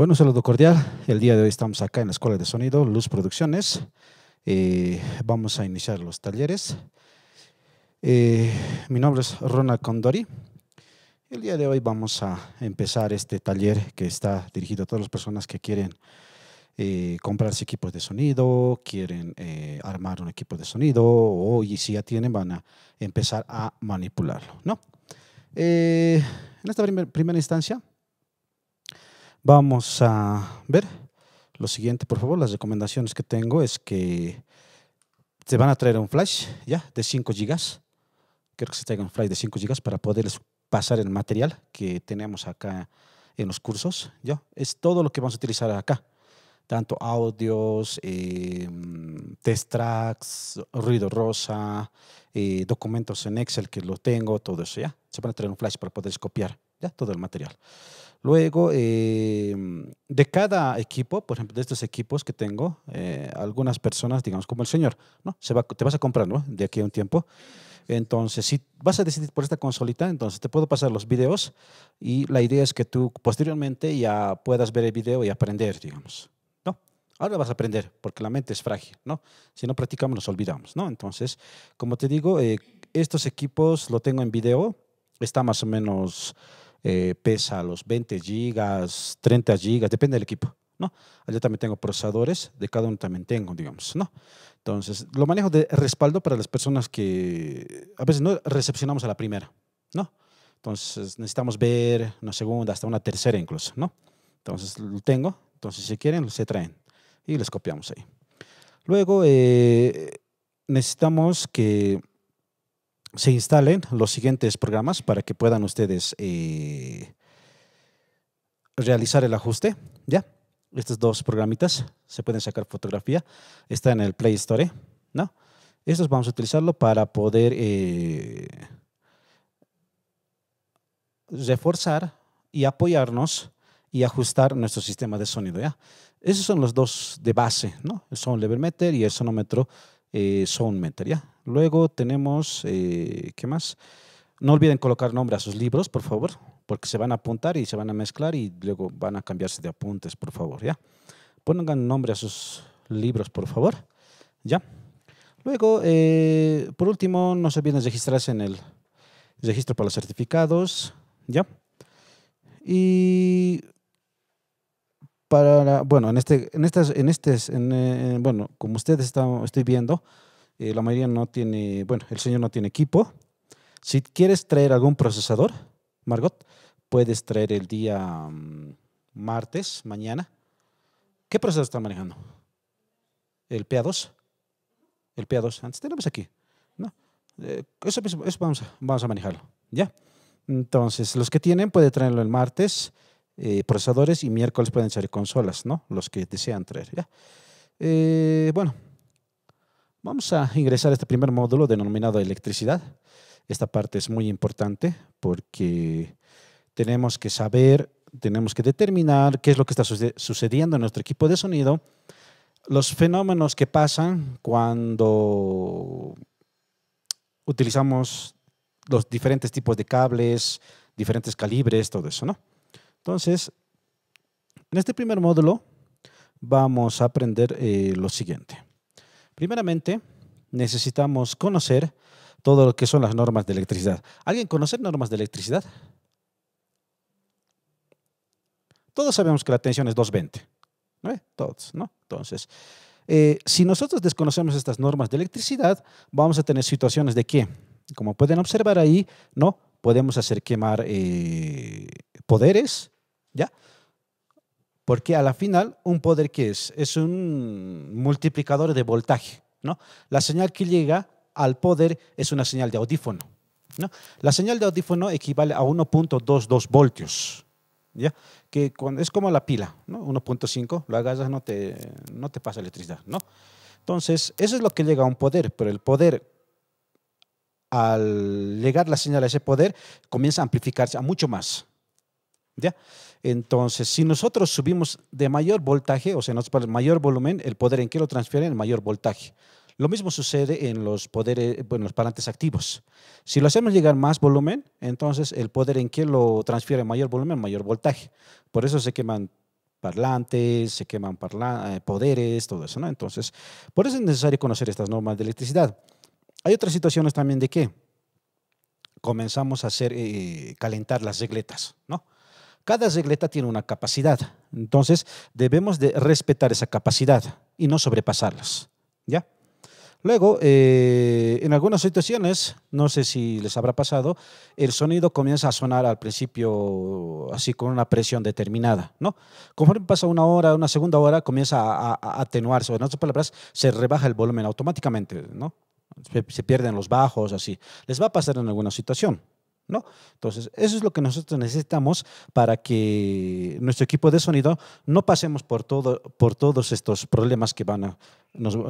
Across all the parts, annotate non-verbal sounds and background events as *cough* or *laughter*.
Bueno, un saludo cordial. El día de hoy estamos acá en la Escuela de Sonido, Luz Producciones. Eh, vamos a iniciar los talleres. Eh, mi nombre es Ronald Condori. El día de hoy vamos a empezar este taller que está dirigido a todas las personas que quieren eh, comprarse equipos de sonido, quieren armar un equipo de sonido o y si ya tienen van a empezar a manipularlo. ¿no? en esta primera instancia Vamos a ver lo siguiente, por favor. Las recomendaciones que tengo es que se van a traer un flash ya de 5 GB. Quiero que se traiga un flash de 5 GB para poder pasar el material que tenemos acá en los cursos. ¿ya? Es todo lo que vamos a utilizar acá. Tanto audios, eh, test tracks, ruido rosa, eh, documentos en Excel que lo tengo, todo eso. ¿ya? Se van a traer un flash para poder copiar ya todo el material. Luego, em, de cada equipo, por ejemplo, de estos equipos que tengo, eh, algunas personas, digamos, como el señor, ¿no? Se va, te vas a comprar, ¿no? De aquí a un tiempo. Entonces, si vas a decidir por esta consolita, entonces te puedo pasar los videos y la idea es que tú posteriormente ya puedas ver el video y aprender, digamos. ¿no? Ahora vas a aprender porque la mente es frágil, ¿no? Si no practicamos nos olvidamos, ¿no? Entonces, como te digo, eh, estos equipos lo tengo en video, está más o menos eh, pesa los 20 gigas, 30 gigas, depende del equipo, ¿no? Allá también tengo procesadores, de cada uno también tengo, digamos, ¿no? Entonces, lo manejo de respaldo para las personas que a veces no recepcionamos a la primera, ¿no? Entonces, necesitamos ver una segunda, hasta una tercera incluso, ¿no? Entonces, lo tengo, entonces si quieren, se traen y les copiamos ahí. Luego, eh, necesitamos que se instalen los siguientes programas para que puedan ustedes eh, realizar el ajuste. ¿Ya? Estos dos programitas se pueden sacar fotografía. Está en el Play Store. ¿No? Estos vamos a utilizarlo para poder eh, reforzar y apoyarnos y ajustar nuestro sistema de sonido. ¿ya? Esos son los dos de base, ¿no? el sound level meter y el sonómetro eh, sound meter. ¿ya? Luego tenemos, eh, ¿qué más? No olviden colocar nombre a sus libros, por favor, porque se van a apuntar y se van a mezclar y luego van a cambiarse de apuntes, por favor, ¿ya? Pongan nombre a sus libros, por favor, ¿ya? Luego, eh, por último, no se olviden registrarse en el registro para los certificados, ¿ya? Y para, bueno, en este, en estas, en este, eh, bueno, como ustedes están, estoy viendo, eh, la mayoría no tiene, bueno, el señor no tiene equipo. Si quieres traer algún procesador, Margot, puedes traer el día mm, martes, mañana. ¿Qué procesador está manejando? ¿El PA2? El PA2, antes ah, tenemos aquí. ¿no? Eh, eso, vamos, a, manejarlo, ¿ya? Entonces, los que tienen pueden traerlo el martes, eh, procesadores, y miércoles pueden traer consolas, ¿no? Los que desean traer, ¿ya? bueno, Vamos a ingresar a este primer módulo denominado electricidad. Esta parte es muy importante porque tenemos que saber, tenemos que determinar qué es lo que está sucediendo en nuestro equipo de sonido, los fenómenos que pasan cuando utilizamos los diferentes tipos de cables, diferentes calibres, todo eso, ¿no? Entonces, en este primer módulo vamos a aprender eh, lo siguiente. Primeramente, necesitamos conocer todo lo que son las normas de electricidad. ¿Alguien conoce normas de electricidad? Todos sabemos que la tensión es 220. Todos, ¿no? Entonces, eh, si nosotros desconocemos estas normas de electricidad, vamos a tener situaciones de que, como pueden observar ahí, ¿no? Podemos hacer quemar eh, poderes, ¿ya? Porque a la final, un poder que es, es un multiplicador de voltaje. ¿no? La señal que llega al poder es una señal de audífono. ¿no? La señal de audífono equivale a 1.22 voltios. ¿ya? Que cuando, es como la pila, ¿no? 1.5, lo hagas no te, no te pasa electricidad. ¿no? Entonces, eso es lo que llega a un poder, pero el poder, al llegar la señal a ese poder, comienza a amplificarse a mucho más. ¿Ya? Entonces, si nosotros subimos de mayor voltaje, o sea, para mayor volumen, el poder en que lo transfieren, el mayor voltaje. Lo mismo sucede en los poderes, bueno, los parlantes activos. Si lo hacemos llegar más volumen, entonces el poder en que lo transfiere mayor volumen, mayor voltaje. Por eso se queman parlantes, se queman eh, poderes, todo eso, ¿no? Entonces, por eso es necesario conocer estas normas de electricidad. Hay otras situaciones también de que comenzamos a hacer eh, calentar las regletas, ¿no? Cada regleta tiene una capacidad, entonces debemos de respetar esa capacidad y no sobrepasarlas, ¿ya? Luego, eh, en algunas situaciones, no sé si les habrá pasado, el sonido comienza a sonar al principio así con una presión determinada, ¿no? Conforme pasa una hora, una segunda hora, comienza a, atenuarse, en otras palabras, se rebaja el volumen automáticamente, ¿no? se, pierden los bajos, así. Les va a pasar en alguna situación. Entonces, eso es lo que nosotros necesitamos para que nuestro equipo de sonido no pasemos por, por todos estos problemas que van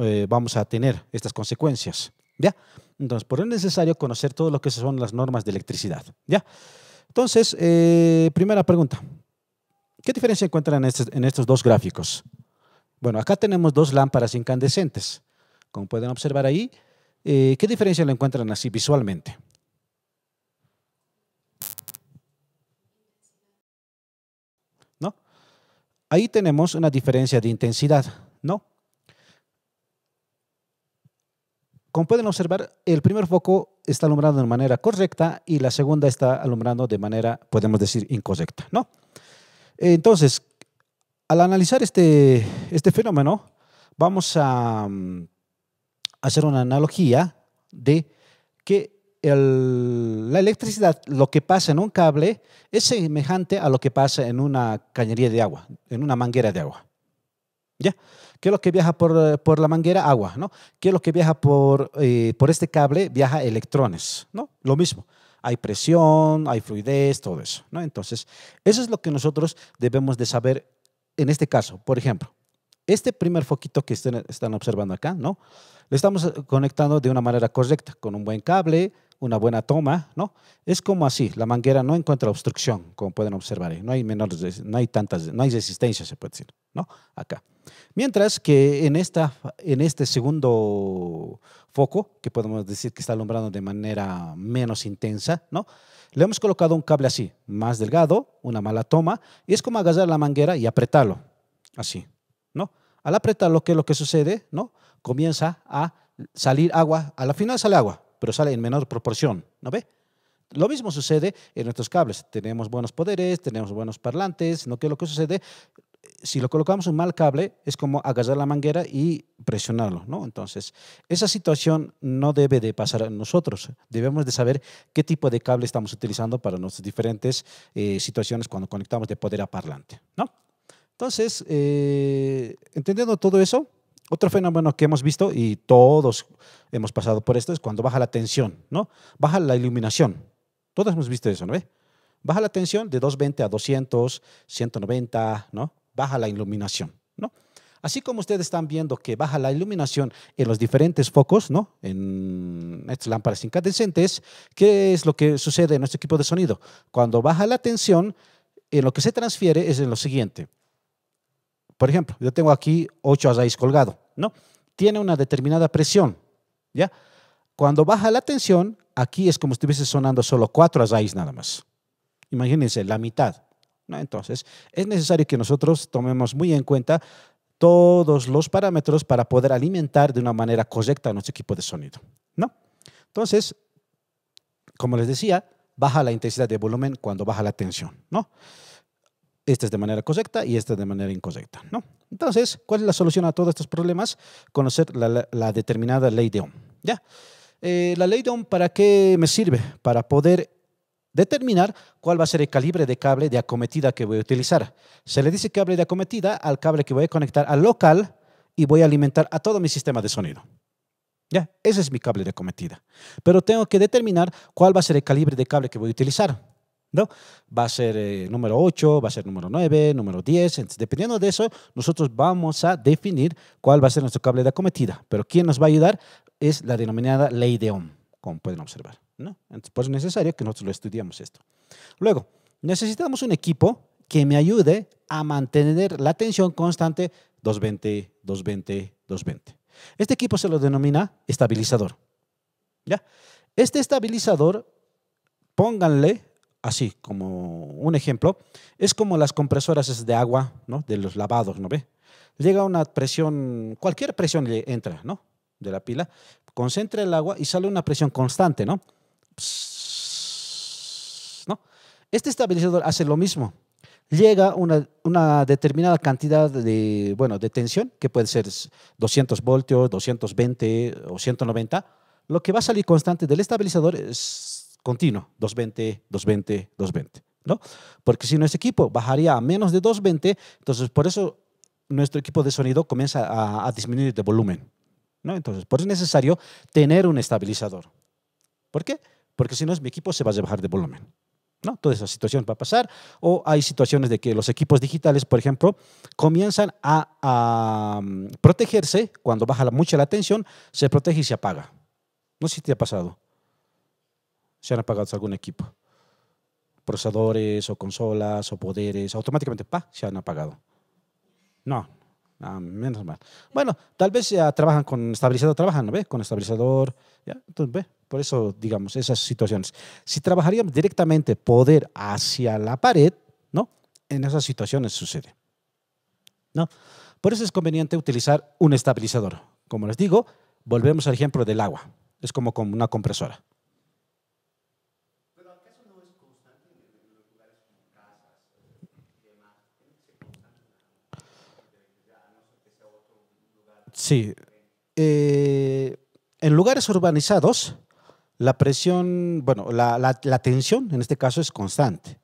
eh, vamos a tener, estas consecuencias, ¿ya? Entonces, por eso es necesario conocer todo lo que son las normas de electricidad, ¿ya? Entonces, eh, primera pregunta. ¿Qué diferencia encuentran en, estos dos gráficos? Bueno, acá tenemos dos lámparas incandescentes. Como pueden observar ahí, eh, ¿qué diferencia lo encuentran así visualmente? ¿No? Ahí tenemos una diferencia de intensidad, ¿no? Como pueden observar, el primer foco está alumbrando de manera correcta y la segunda está alumbrando de manera, podemos decir, incorrecta, ¿no? Entonces, al analizar este, este fenómeno, vamos a mm, hacer una analogía de que el, la electricidad, lo que pasa en un cable, es semejante a lo que pasa en una cañería de agua, en una manguera de agua. ¿Ya? ¿Qué es lo que viaja por, eh, la manguera? Agua, ¿no? ¿Qué es lo que viaja por, eh, por este cable? Viaja electrones, ¿no? Lo mismo. Hay presión, hay fluidez, todo eso, ¿no? Entonces, eso es lo que nosotros debemos de saber en este caso. Por ejemplo, este primer foquito que están observando acá, ¿no? Lo estamos eh, conectando de una manera correcta, con un buen cable, una buena toma, ¿no? Es como así, la manguera no encuentra obstrucción, como pueden observar, no hay menores, no hay tantas, no hay resistencia, se puede decir, ¿no? Acá. Mientras que en, esta, en este segundo foco, que podemos decir que está alumbrando de manera menos intensa, ¿no? Le hemos colocado un cable así, más delgado, una mala toma, y es como agarrar la manguera y apretarlo, así, ¿no? Al apretarlo, ¿qué es lo que sucede? ¿No? Comienza a salir agua, a la final sale agua, pero sale en menor proporción, ¿no ve? Lo mismo sucede en nuestros cables. Tenemos buenos poderes, tenemos buenos parlantes, ¿no? Que lo que sucede, si lo colocamos un mal cable, es como agarrar la manguera y presionarlo, ¿no? Entonces, esa situación no debe de pasar a nosotros. Debemos de saber qué tipo de cable estamos utilizando para nuestras diferentes eh, situaciones cuando conectamos de poder a parlante, ¿no? Entonces, eh, entendiendo todo eso, otro fenómeno que hemos visto, y todos hemos pasado por esto, es cuando baja la tensión, ¿no? Baja la iluminación. Todos hemos visto eso, ¿no? Baja la tensión de 220 a 200, 190, ¿no? Baja la iluminación, ¿no? Así como ustedes están viendo que baja la iluminación en los diferentes focos, ¿no? En estas lámparas incandescentes, ¿qué es lo que sucede en nuestro equipo de sonido? Cuando baja la tensión, en lo que se transfiere es en lo siguiente. Por ejemplo, yo tengo aquí 8 raíz colgado. No, tiene una determinada presión. ¿ya? Cuando baja la tensión, aquí es como si estuviese sonando solo cuatro azaís nada más. Imagínense, la mitad. ¿no? Entonces, es necesario que nosotros tomemos muy en cuenta todos los parámetros para poder alimentar de una manera correcta a nuestro equipo de sonido. ¿no? Entonces, como les decía, baja la intensidad de volumen cuando baja la tensión. Esta es de manera correcta y esta es de manera incorrecta, ¿no? Entonces, ¿cuál es la solución a todos estos problemas? Conocer la, determinada ley de Ohm, ¿ya? Eh, la ley de Ohm, ¿para qué me sirve? Para poder determinar cuál va a ser el calibre de cable de acometida que voy a utilizar. Se le dice cable de acometida al cable que voy a conectar al local y voy a alimentar a todo mi sistema de sonido. Ya, ese es mi cable de acometida. Pero tengo que determinar cuál va a ser el calibre de cable que voy a utilizar. ¿no? Va a ser eh, número 8, va a ser número 9, número 10. dependiendo de eso, nosotros vamos a definir cuál va a ser nuestro cable de acometida. Pero quien nos va a ayudar es la denominada ley de Ohm, como pueden observar. Entonces, pues es necesario que nosotros lo estudiamos esto. Luego, necesitamos un equipo que me ayude a mantener la tensión constante 220, 220, 220. Este equipo se lo denomina estabilizador. ¿ya? Este estabilizador, pónganle así como un ejemplo, es como las compresoras de agua, ¿no? De los lavados, ¿no ve? Llega una presión, cualquier presión le entra, ¿no? De la pila, concentra el agua y sale una presión constante, ¿no? ¿no? Este estabilizador hace lo mismo. Llega una, una determinada cantidad de, bueno, de tensión, que puede ser 200 voltios, 220 o 190. Lo que va a salir constante del estabilizador es continuo, 220, 220, 220, ¿no? Porque si nuestro equipo bajaría a menos de 220, entonces por eso nuestro equipo de sonido comienza a, disminuir de volumen, ¿no? Entonces, por eso es necesario tener un estabilizador. ¿Por qué? Porque si no, mi equipo se va a bajar de volumen. ¿No? Toda esa situación va a pasar. O hay situaciones de que los equipos digitales, por ejemplo, comienzan a, mm, protegerse cuando baja mucha la tensión, se protege y se apaga. No sé si te ha pasado. Se han apagado algún equipo. Procesadores o consolas o poderes, automáticamente, pa, se han apagado. No, menos mal. Bueno, tal vez ya trabajan con estabilizador, trabajan, ¿no? Con estabilizador. ¿ya? Entonces, ¿ves? Por eso, digamos, esas situaciones. Si trabajaríamos directamente poder hacia la pared, ¿no? En esas situaciones sucede. ¿No? Por eso es conveniente utilizar un estabilizador. Como les digo, volvemos al ejemplo del agua. Es como con una compresora. Sí. Eh, en lugares urbanizados, la presión, bueno, la, tensión en este caso es constante.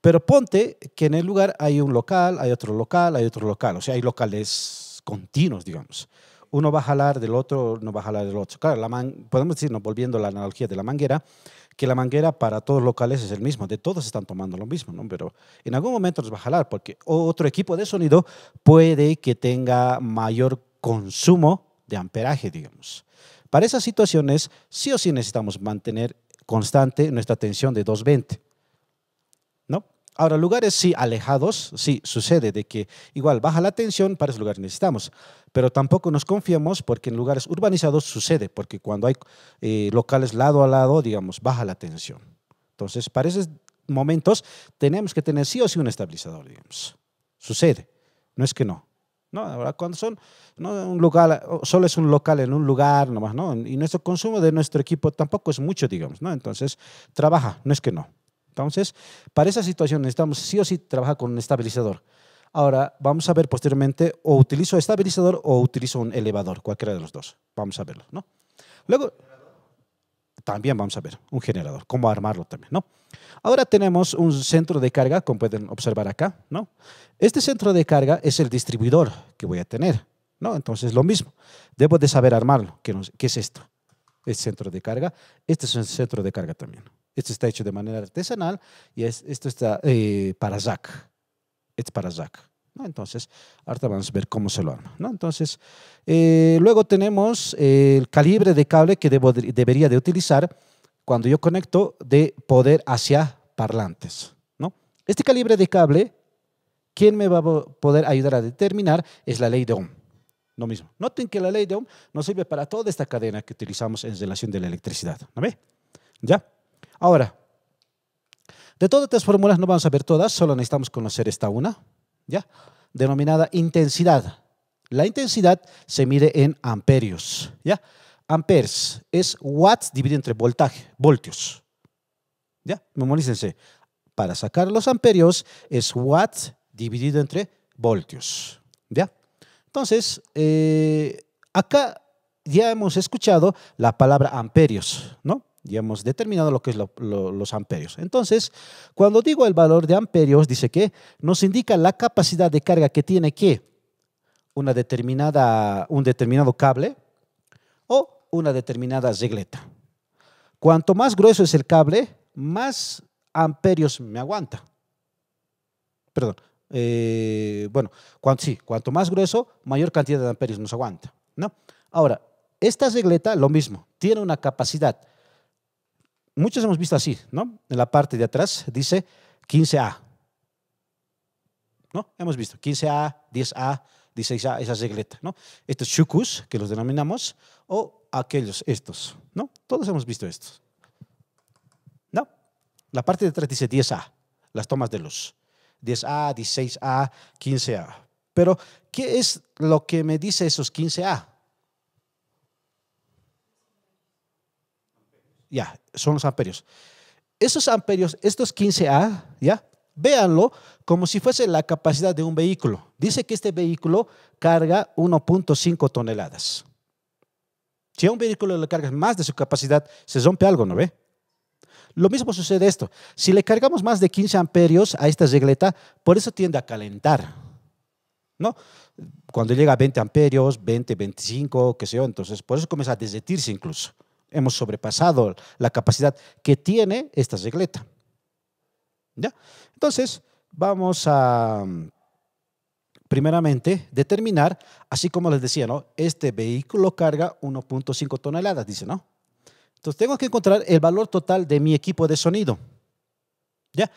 Pero ponte que en el lugar hay un local, hay otro local, hay otro local. O sea, hay locales continuos, digamos. Uno va a jalar del otro, no va a jalar del otro. Claro, la podemos decirnos, volviendo a la analogía de la manguera, que la manguera para todos los locales es el mismo, de todos están tomando lo mismo, ¿no? pero en algún momento nos va a jalar porque otro equipo de sonido puede que tenga mayor consumo de amperaje, digamos. Para esas situaciones, sí o sí necesitamos mantener constante nuestra tensión de 220. ¿No? Ahora, lugares sí alejados, sí sucede de que igual baja la tensión, para esos lugares necesitamos, pero tampoco nos confiamos porque en lugares urbanizados sucede, porque cuando hay eh, locales lado a lado, digamos, baja la tensión. Entonces, para esos momentos tenemos que tener sí o sí un estabilizador, digamos. Sucede, no es que no ahora Cuando son un local, solo es un local en un lugar nomás, Y nuestro consumo de nuestro equipo tampoco es mucho, digamos, ¿no? Entonces, trabaja, no es que no. Entonces, para esa situación necesitamos sí o sí trabajar con un estabilizador. Ahora, vamos a ver posteriormente, o utilizo estabilizador o utilizo un elevador, cualquiera de los dos. Vamos a verlo, ¿no? Luego también vamos a ver un generador, cómo armarlo también, ¿no? Ahora tenemos un centro de carga, como pueden observar acá, ¿no? Este centro de carga es el distribuidor que voy a tener, ¿no? Entonces, lo mismo, debo de saber armarlo, ¿qué, qué es esto? Es centro de carga, este es el centro de carga también. Esto está hecho de manera artesanal y es, esto está eh, para ZAC, es para ZAC. Entonces, ahorita vamos a ver cómo se lo arma, ¿no? Entonces, eh, luego tenemos eh, el calibre de cable que debería de utilizar cuando yo conecto de poder hacia parlantes, ¿no? Este calibre de cable, ¿quién me va a poder ayudar a determinar? Es la ley de Ohm. Lo mismo. Noten que la ley de Ohm nos sirve para toda esta cadena que utilizamos en relación de la electricidad. ¿No ¿Ya? Ahora, de todas estas fórmulas no vamos a ver todas, solo necesitamos conocer esta una. ¿ya? denominada intensidad. La intensidad se mide en amperios. ¿ya? Amperes es watts dividido entre voltaje, voltios. ¿ya? Memorícense. Para sacar los amperios es watts dividido entre voltios. ¿ya? Entonces, eh, acá ya hemos escuchado la palabra amperios, ¿no? Ya hemos determinado lo que es los amperios. Entonces, cuando digo el valor de amperios, dice que nos indica la capacidad de carga que tiene que una determinada, un determinado cable o una determinada regleta. Cuanto más grueso es el cable, más amperios me aguanta. Perdón. Eh, bueno, sí, cuanto más grueso, mayor cantidad de amperios nos aguanta. ¿no? Ahora, esta regleta, lo mismo, tiene una capacidad muchos hemos visto así, ¿no? En la parte de atrás dice 15A. ¿No? Hemos visto 15A, 10A, 16A, esa regleta, ¿no? Estos chukus, que los denominamos, o aquellos, estos, ¿no? Todos hemos visto estos. ¿No? La parte de atrás dice 10A, las tomas de luz. 10A, 16A, 15A. Pero, ¿qué es lo que me dice esos 15A? ya, son los amperios. Esos amperios, estos 15A, ya, véanlo como si fuese la capacidad de un vehículo. Dice que este vehículo carga 1.5 toneladas. Si a un vehículo le cargas más de su capacidad, se rompe algo, ¿no ve? Lo mismo sucede esto. Si le cargamos más de 15 amperios a esta regleta, por eso tiende a calentar. ¿No? Cuando llega a 20 amperios, 20, 25, qué sé yo, entonces por eso comienza a desetirse incluso hemos sobrepasado la capacidad que tiene esta regleta. ¿Ya? Entonces, vamos a, mm, primeramente, determinar, así como les decía, ¿no? Este vehículo carga 1.5 toneladas, dice, ¿no? Entonces, tengo que encontrar el valor total de mi equipo de sonido. ¿Ya?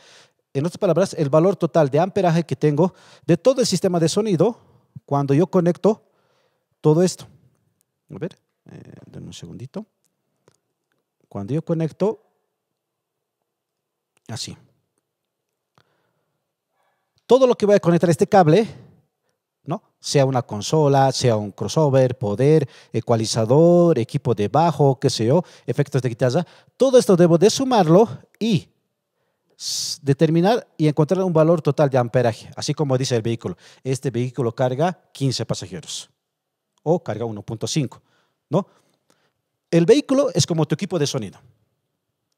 En otras palabras, el valor total de amperaje que tengo de todo el sistema de sonido cuando yo conecto todo esto. A ver, eh, denme un segundito. Cuando yo conecto, así. Todo lo que voy a conectar a este cable, ¿no? Sea una consola, sea un crossover, poder, ecualizador, equipo de bajo, qué sé yo, efectos de guitarra, todo esto debo de sumarlo y determinar y encontrar un valor total de amperaje, así como dice el vehículo. Este vehículo carga 15 pasajeros o carga 1.5, ¿no? el vehículo es como tu equipo de sonido.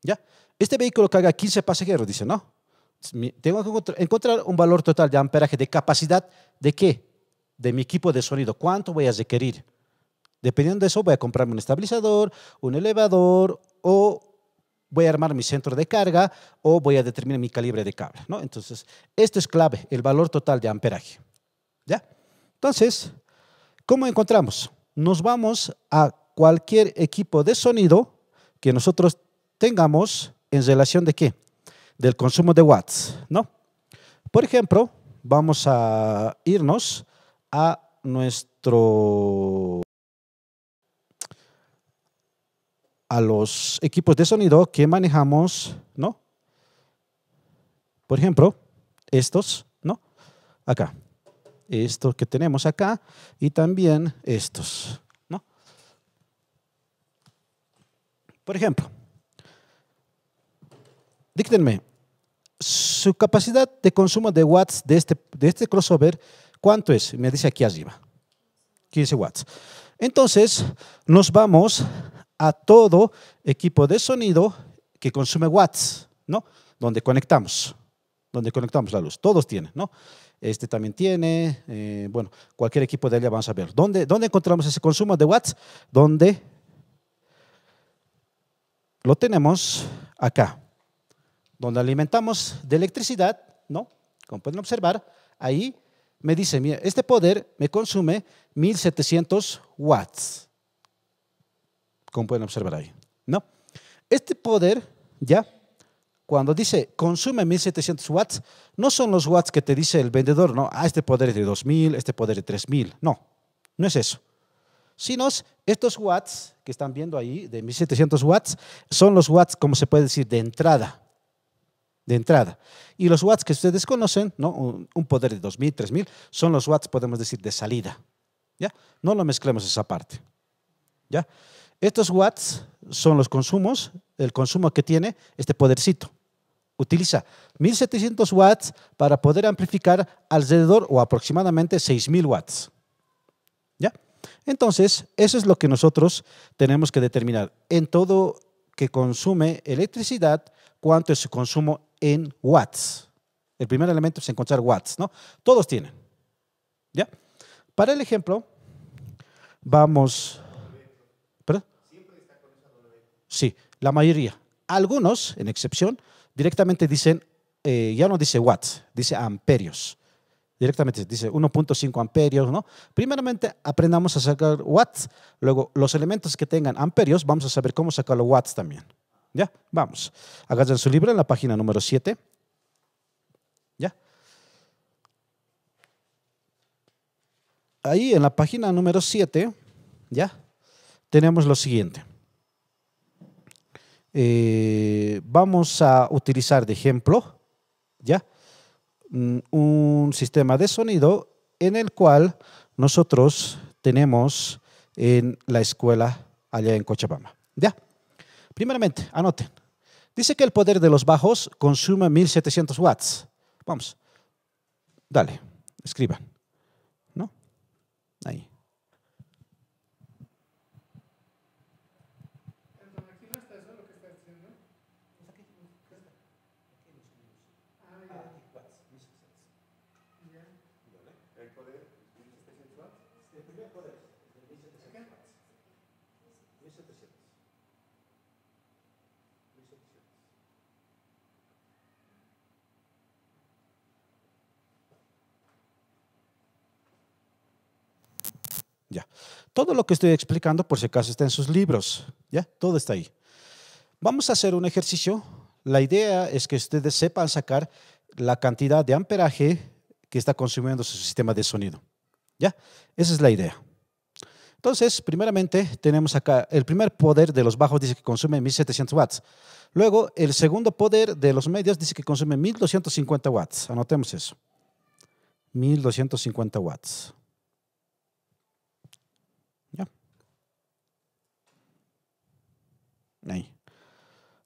¿Ya? Este vehículo carga 15 pasajeros, dice, no. Tengo que encontrar un valor total de amperaje, de capacidad, ¿de qué? De mi equipo de sonido. ¿Cuánto voy a requerir? Dependiendo de eso, voy a comprarme un estabilizador, un elevador o voy a armar mi centro de carga o voy a determinar mi calibre de cable. ¿no? Entonces, esto es clave, el valor total de amperaje. ¿ya? Entonces, ¿cómo encontramos? Nos vamos a cualquier equipo de sonido que nosotros tengamos en relación de qué? Del consumo de watts, ¿no? Por ejemplo, vamos a irnos a nuestro a los equipos de sonido que manejamos, ¿no? Por ejemplo, estos, ¿no? Acá. Estos que tenemos acá y también estos. Por ejemplo, díctenme, su capacidad de consumo de watts de este, de este crossover, ¿cuánto es? Me dice aquí arriba, 15 watts. Entonces, nos vamos a todo equipo de sonido que consume watts, ¿no? Donde conectamos, donde conectamos la luz. Todos tienen, ¿no? Este también tiene, eh, bueno, cualquier equipo de área vamos a ver. ¿Dónde, ¿Dónde encontramos ese consumo de watts? Donde lo tenemos acá, donde alimentamos de electricidad, ¿no? Como pueden observar, ahí me dice, este poder me consume 1700 watts. Como pueden observar ahí, ¿no? Este poder, ya, cuando dice consume 1700 watts, no son los watts que te dice el vendedor, ¿no? Ah, este poder es de 2000, este poder es de 3000. No, no es eso sino estos watts que están viendo ahí, de 1700 watts, son los watts, como se puede decir, de entrada. De entrada. Y los watts que ustedes conocen, un poder de 2000, 3000, son los watts, podemos decir, de salida. ¿Ya? No lo mezclemos esa parte. ¿Ya? Estos watts son los consumos, el consumo que tiene este podercito utiliza 1700 watts para poder amplificar alrededor o aproximadamente 6000 watts. Entonces, eso es lo que nosotros tenemos que determinar. En todo que consume electricidad, cuánto es su consumo en watts. El primer elemento es encontrar watts, ¿no? Todos tienen. ¿Ya? Para el ejemplo, vamos... ¿Perdón? Sí, la mayoría. Algunos, en excepción, directamente dicen, eh, ya no dice watts, dice amperios directamente dice 1.5 amperios, ¿no? Primeramente aprendamos a sacar watts, luego los elementos que tengan amperios, vamos a saber cómo sacar los watts también. ¿Ya? Vamos. Agarren su libro en la página número 7. ¿Ya? Ahí en la página número 7, ¿ya? Tenemos lo siguiente. Eh, vamos a utilizar de ejemplo, ¿ya? Mm, un sistema de sonido en el cual nosotros tenemos en la escuela allá en Cochabamba. Ya. Primeramente, anoten. Dice que el poder de los bajos consume 1700 watts. Vamos. Dale, escriban. ¿No? Ahí. Todo lo que estoy explicando, por si acaso, está en sus libros. Ya, todo está ahí. Vamos a hacer un ejercicio. La idea es que ustedes sepan sacar la cantidad de amperaje que está consumiendo su sistema de sonido. ¿Ya? Esa es la idea. Entonces, primeramente tenemos acá el primer poder de los bajos dice que consume 1700 watts. Luego, el segundo poder de los medios dice que consume 1250 watts. Anotemos eso. 1250 watts.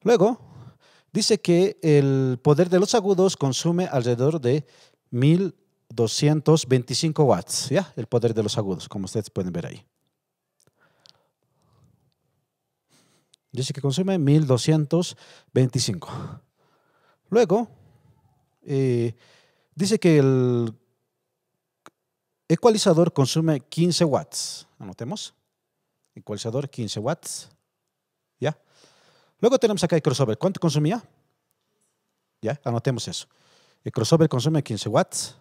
Luego, dice que el poder de los agudos consume alrededor de 1225 watts, ¿ya? El poder de los agudos, como ustedes pueden ver ahí. Dice que consume 1225. Luego, eh, dice que el ecualizador consume 15 watts. Anotemos. Ecualizador 15 watts. Luego tenemos acá el crossover. ¿Cuánto consumía? Ya, anotemos eso. El crossover consume 15 watts.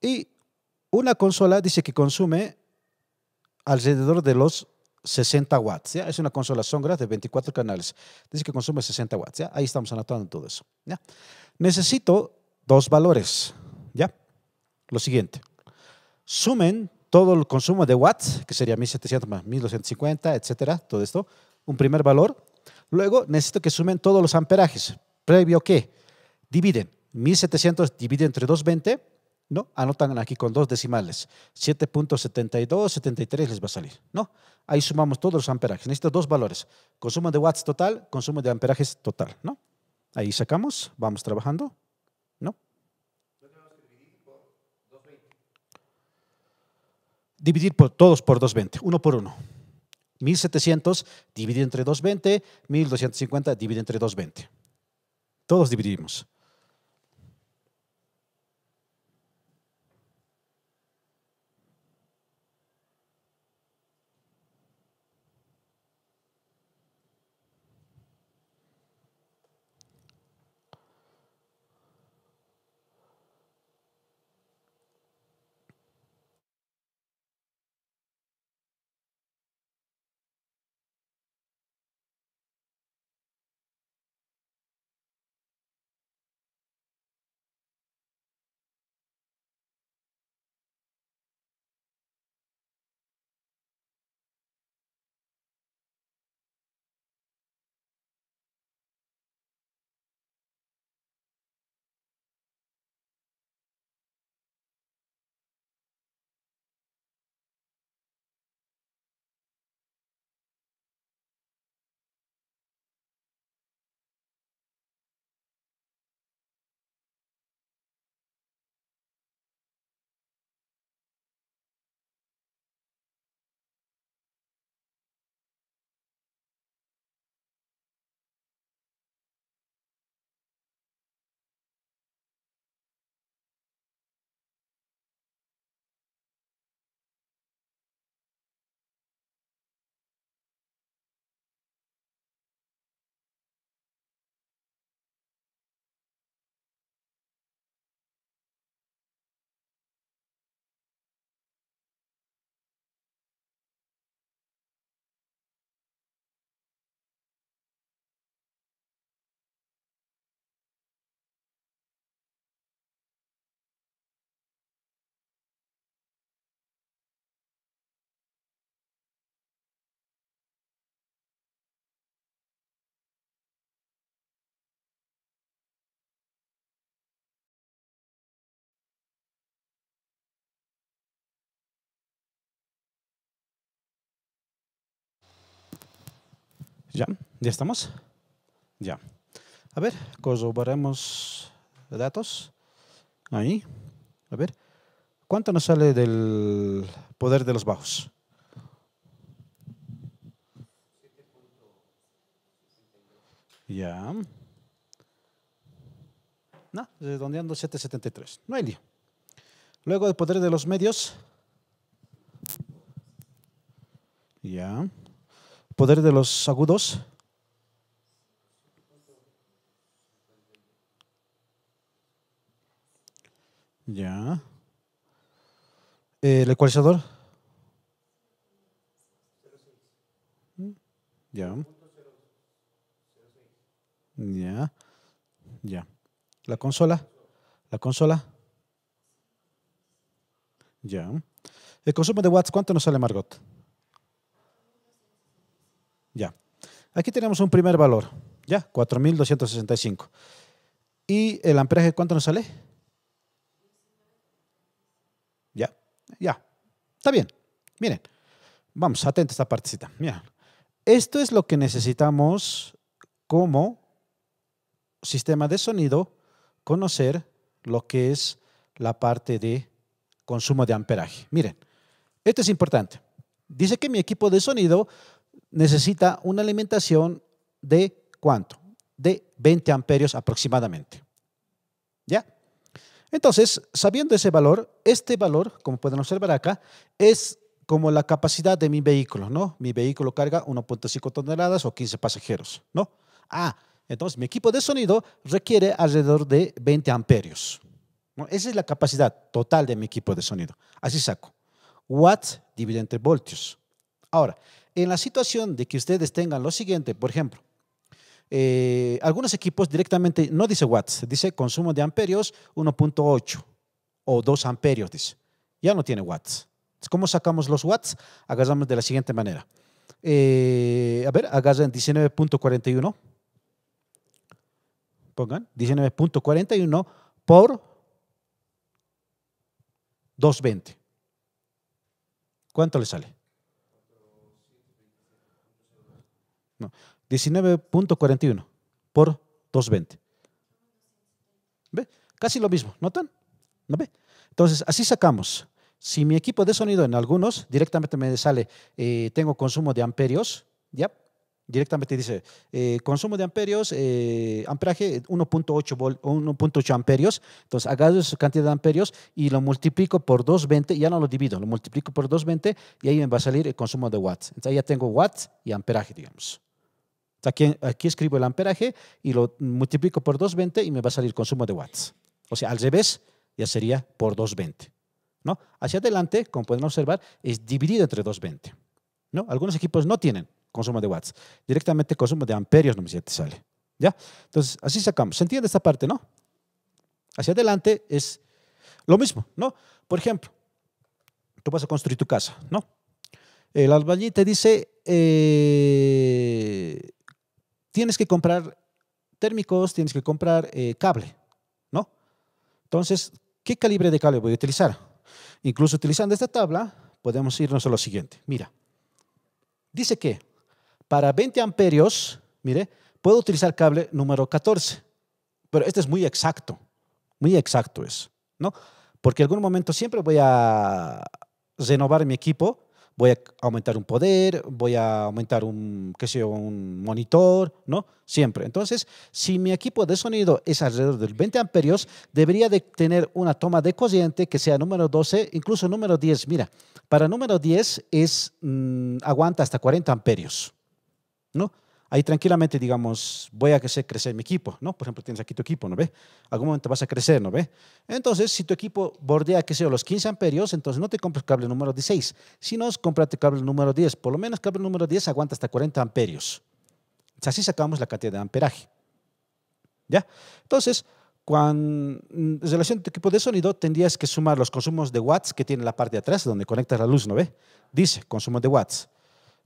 Y una consola dice que consume alrededor de los 60 watts. ¿ya? Es una consola Songra de 24 canales. Dice que consume 60 watts. ¿ya? Ahí estamos anotando todo eso. ¿ya? Necesito dos valores. ¿ya? Lo siguiente. Sumen todo el consumo de watts, que sería 1700 más 1250, etcétera, todo esto, un primer valor. Luego necesito que sumen todos los amperajes, previo que dividen 1700 divide entre 220, ¿no? Anotan aquí con dos decimales, 7.72, 73 les va a salir, ¿no? Ahí sumamos todos los amperajes, necesito dos valores, consumo de watts total, consumo de amperajes total, ¿no? Ahí sacamos, vamos trabajando. dividir por todos por 220, uno por uno. 1700 dividido entre 220, 1250 dividido entre 220. Todos dividimos. ¿Ya? ¿Ya estamos? Ya. A ver, corroboramos datos. Ahí. A ver. ¿Cuánto nos sale del poder de los bajos? Ya. No, redondeando 7.73. No hay lío. Luego el poder de los medios. Ya poder de los agudos. Ya. El ecualizador. Ya. Ya. La consola. La consola. Ya. El consumo de watts, ¿cuánto nos sale Margot? Ya. Aquí tenemos un primer valor, ya, 4.265. ¿Y el amperaje cuánto nos sale? Ya, ya. Está bien. Miren, vamos, atento a esta partecita. miren. esto es lo que necesitamos como sistema de sonido conocer lo que es la parte de consumo de amperaje. Miren, esto es importante. Dice que mi equipo de sonido necesita una alimentación de cuánto? De 20 amperios aproximadamente. ¿Ya? Entonces, sabiendo ese valor, este valor, como pueden observar acá, es como la capacidad de mi vehículo, ¿no? Mi vehículo carga 1.5 toneladas o 15 pasajeros, ¿no? Ah, entonces mi equipo de sonido requiere alrededor de 20 amperios. ¿no? Esa es la capacidad total de mi equipo de sonido. Así saco. Watts dividido entre voltios. Ahora, en la situación de que ustedes tengan lo siguiente, por ejemplo, eh, algunos equipos directamente, no dice watts, dice consumo de amperios 1.8 o 2 amperios, dice. Ya no tiene watts. ¿Cómo sacamos los watts? Agarramos de la siguiente manera. Eh, a ver, agarren 19.41. Pongan 19.41 por 220. ¿Cuánto le sale? 19.41 por 2.20. ¿Ve? Casi lo mismo, ¿notan? ¿No ve? Entonces, así sacamos. Si mi equipo de sonido en algunos directamente me sale, eh, tengo consumo de amperios, ¿ya? Directamente dice, eh, consumo de amperios, eh, amperaje 1.8 amperios. Entonces, agarro esa cantidad de amperios y lo multiplico por 220, ya no lo divido, lo multiplico por 220 y ahí me va a salir el consumo de watts. Entonces, ya tengo watts y amperaje, digamos. Aquí, escribo el amperaje y lo multiplico por 220 y me va a salir consumo de watts. O sea, al revés ya sería por 220. ¿no? Hacia adelante, como pueden observar, es dividido entre 220. ¿no? Algunos equipos no tienen consumo de watts, directamente consumo de amperios, no me sale. ¿ya? Entonces, así sacamos. ¿Se entiende esta parte, no? Hacia adelante es lo mismo, ¿no? Por ejemplo, tú vas a construir tu casa, ¿no? El albañil te dice, eh, tienes que comprar térmicos, tienes que comprar eh, cable, ¿no? Entonces, ¿qué calibre de cable voy a utilizar? Incluso utilizando esta tabla, podemos irnos a lo siguiente. Mira, dice que para 20 amperios, mire, puedo utilizar cable número 14, pero este es muy exacto, muy exacto es, ¿no? Porque en algún momento siempre voy a renovar mi equipo voy a aumentar un poder, voy a aumentar un, qué sé un monitor, ¿no? Siempre. Entonces, si mi equipo de sonido es alrededor del 20 amperios, debería de tener una toma de cociente que sea número 12, incluso número 10. Mira, para número 10 es, mm, aguanta hasta 40 amperios, ¿no? ahí tranquilamente, digamos, voy a crecer mi equipo, ¿no? Por ejemplo, tienes aquí tu equipo, ¿no ve? Algún momento vas a crecer, ¿no ve? Entonces, si tu equipo bordea, qué sé yo, los 15 amperios, entonces no te compres cable número 16, sino cómprate cable número 10. Por lo menos cable número 10 aguanta hasta 40 amperios. así sacamos la cantidad de amperaje. ¿Ya? Entonces, cuando, en relación a tu equipo de sonido, tendrías que sumar los consumos de watts que tiene la parte de atrás, donde conectas la luz, ¿no ve? Dice, consumo de watts.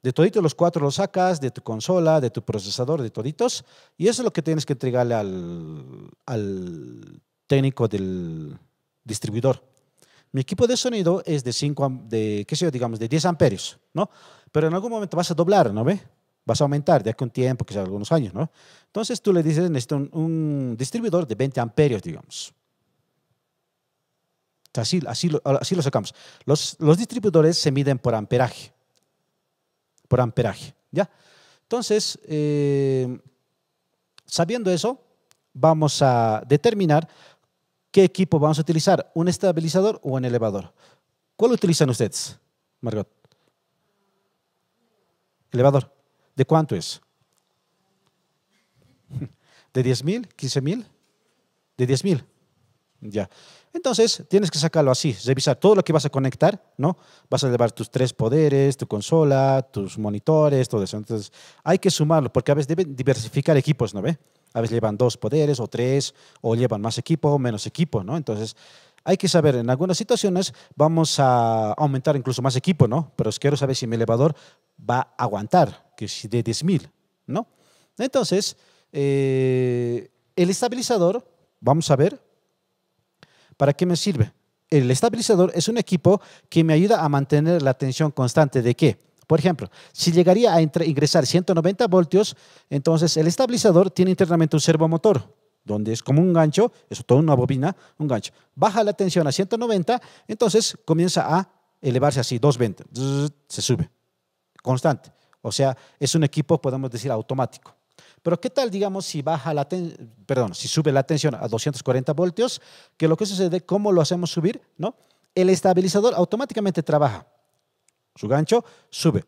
De toditos los cuatro los sacas, de tu consola, de tu procesador, de toditos. Y eso es lo que tienes que entregarle al, técnico del distribuidor. Mi equipo de sonido es de 5, de, qué sé digamos, de 10 amperios, ¿no? Pero en algún momento vas a doblar, ¿no ve? Vas a aumentar de aquí un tiempo, quizás algunos años, ¿no? Entonces tú le dices, necesito un, distribuidor de 20 amperios, digamos. Así, así, así lo sacamos. Los, los distribuidores se miden por amperaje por amperaje. ¿ya? Entonces, eh, sabiendo eso, vamos a determinar qué equipo vamos a utilizar, un estabilizador o un elevador. ¿Cuál utilizan ustedes, Margot? Elevador. ¿De cuánto es? *laughs* ¿De 10.000? ¿15.000? ¿De 10.000? Ya. Entonces, tienes que sacarlo así, revisar todo lo que vas a conectar, ¿no? Vas a llevar tus tres poderes, tu consola, tus monitores, todo eso. Entonces, hay que sumarlo, porque a veces deben diversificar equipos, ¿no ve? A veces llevan dos poderes o tres, o llevan más equipo o menos equipo, ¿no? Entonces, hay que saber, en algunas situaciones vamos a aumentar incluso más equipo, ¿no? Pero quiero saber si mi elevador va a aguantar, que si de 10.000, ¿no? Entonces, eh, el estabilizador, vamos a ver, ¿Para qué me sirve? El estabilizador es un equipo que me ayuda a mantener la tensión constante de qué? Por ejemplo, si llegaría a ingresar 190 voltios, entonces el estabilizador tiene internamente un servomotor, donde es como un gancho, es toda una bobina, un gancho. Baja la tensión a 190, entonces comienza a elevarse así, 220, se sube, constante. O sea, es un equipo, podemos decir, automático. Pero qué tal, digamos, si baja la perdón, si sube la tensión a 240 voltios, que lo que sucede, cómo lo hacemos subir, ¿no? El estabilizador automáticamente trabaja. Su gancho sube,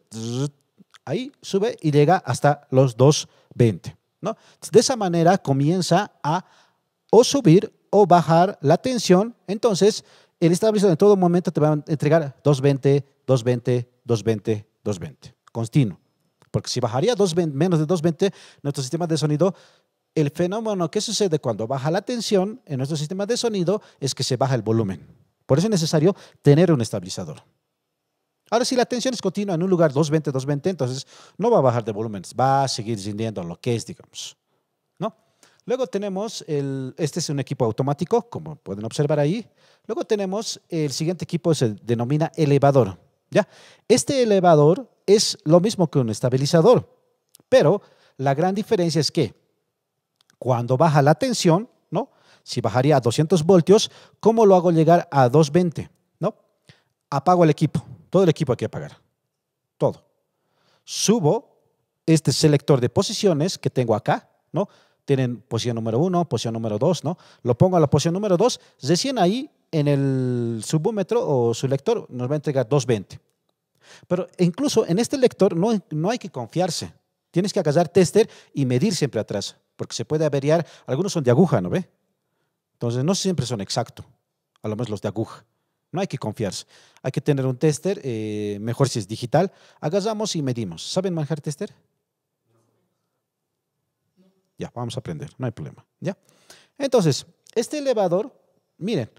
ahí sube y llega hasta los 220, ¿no? De esa manera comienza a o subir o bajar la tensión, entonces el estabilizador en todo momento te va a entregar 220, 220, 220, 220, continuo. Porque si bajaría menos de 220, nuestro sistema de sonido, el fenómeno que sucede cuando baja la tensión en nuestro sistema de sonido es que se baja el volumen. Por eso es necesario tener un estabilizador. Ahora, si la tensión es continua en un lugar 220, 220, entonces no va a bajar de volumen, va a seguir sintiendo lo que es, digamos. ¿No? Luego tenemos, el, este es un equipo automático, como pueden observar ahí. Luego tenemos el siguiente equipo, se denomina elevador. ¿ya? Este elevador es lo mismo que un estabilizador, pero la gran diferencia es que cuando baja la tensión, ¿no? Si bajaría a 200 voltios, ¿cómo lo hago llegar a 220? ¿No? Apago el equipo, todo el equipo hay que apagar, todo. Subo este selector de posiciones que tengo acá, ¿no? tienen posición número uno, posición número dos, ¿no? Lo pongo a la posición número dos, recién ahí en el subúmetro o su lector nos va a entregar 220. Pero incluso en este lector no, hay que confiarse. Tienes que agarrar tester y medir siempre atrás, porque se puede averiar. Algunos son de aguja, ¿no ve? Entonces no siempre son exactos, a lo menos los de aguja. No hay que confiarse. Hay que tener un tester, eh, mejor si es digital. Agarramos y medimos. ¿Saben manejar tester? Ya, vamos a aprender, no hay problema. ¿Ya? Entonces, este elevador, miren,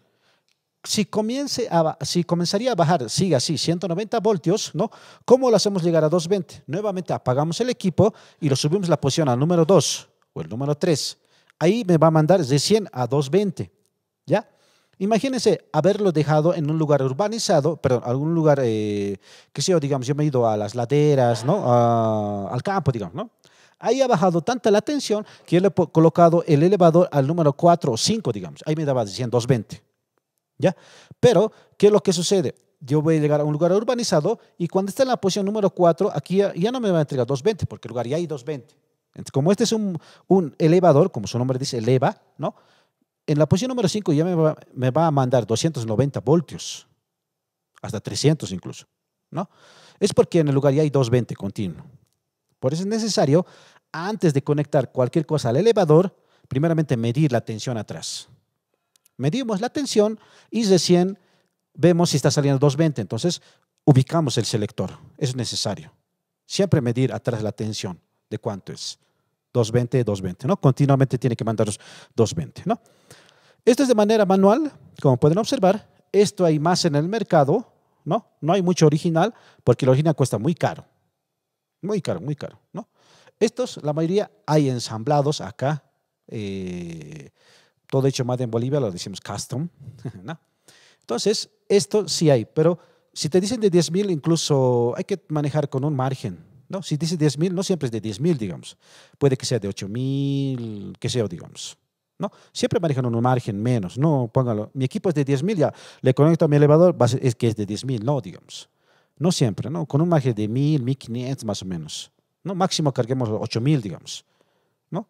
si, comience a, si comenzaría a bajar, siga así, 190 voltios, ¿no? ¿Cómo lo hacemos llegar a 220? Nuevamente apagamos el equipo y lo subimos la posición al número 2 o el número 3. Ahí me va a mandar de 100 a 220, ¿ya? Imagínense haberlo dejado en un lugar urbanizado, perdón, algún lugar, eh, qué sé yo, digamos, yo me he ido a las laderas, ¿no? Ah, al campo, digamos, ¿no? Ahí ha bajado tanta la tensión que le he colocado el elevador al número 4 o 5, digamos. Ahí me daba diciendo 220. ¿Ya? Pero, ¿qué es lo que sucede? Yo voy a llegar a un lugar urbanizado y cuando está en la posición número 4, aquí ya, no me va a entregar 220 porque el lugar ya hay 220. como este es un, elevador, como su nombre dice, eleva, ¿no? En la posición número 5 ya me va, me va a mandar 290 voltios, hasta 300 incluso, ¿no? Es porque en el lugar ya hay 220 continuo. Por eso es necesario, antes de conectar cualquier cosa al elevador, primeramente medir la tensión atrás. Medimos la tensión y recién vemos si está saliendo 220. Entonces, ubicamos el selector. Es necesario. Siempre medir atrás la tensión de cuánto es. 220, 220, ¿no? Continuamente tiene que mandarnos 220, ¿no? Esto es de manera manual, como pueden observar. Esto hay más en el mercado, ¿no? No hay mucho original, porque el original cuesta muy caro. Muy caro, muy caro, ¿no? Estos, la mayoría, hay ensamblados acá. Eh, todo hecho más en Bolivia, lo decimos custom. *laughs* Entonces, esto sí hay, pero si te dicen de 10,000, incluso hay que manejar con un margen. ¿no? Si dice 10,000, no siempre es de 10,000, digamos. Puede que sea de 8,000, mil, que sea, digamos. ¿no? Siempre manejan un margen menos. No, póngalo. Mi equipo es de 10,000, ya le conecto a mi elevador, es que es de 10,000, no, digamos. No siempre, ¿no? Con un margen de 1000, 1500 más o menos. ¿no? Máximo carguemos 8000, digamos. ¿no?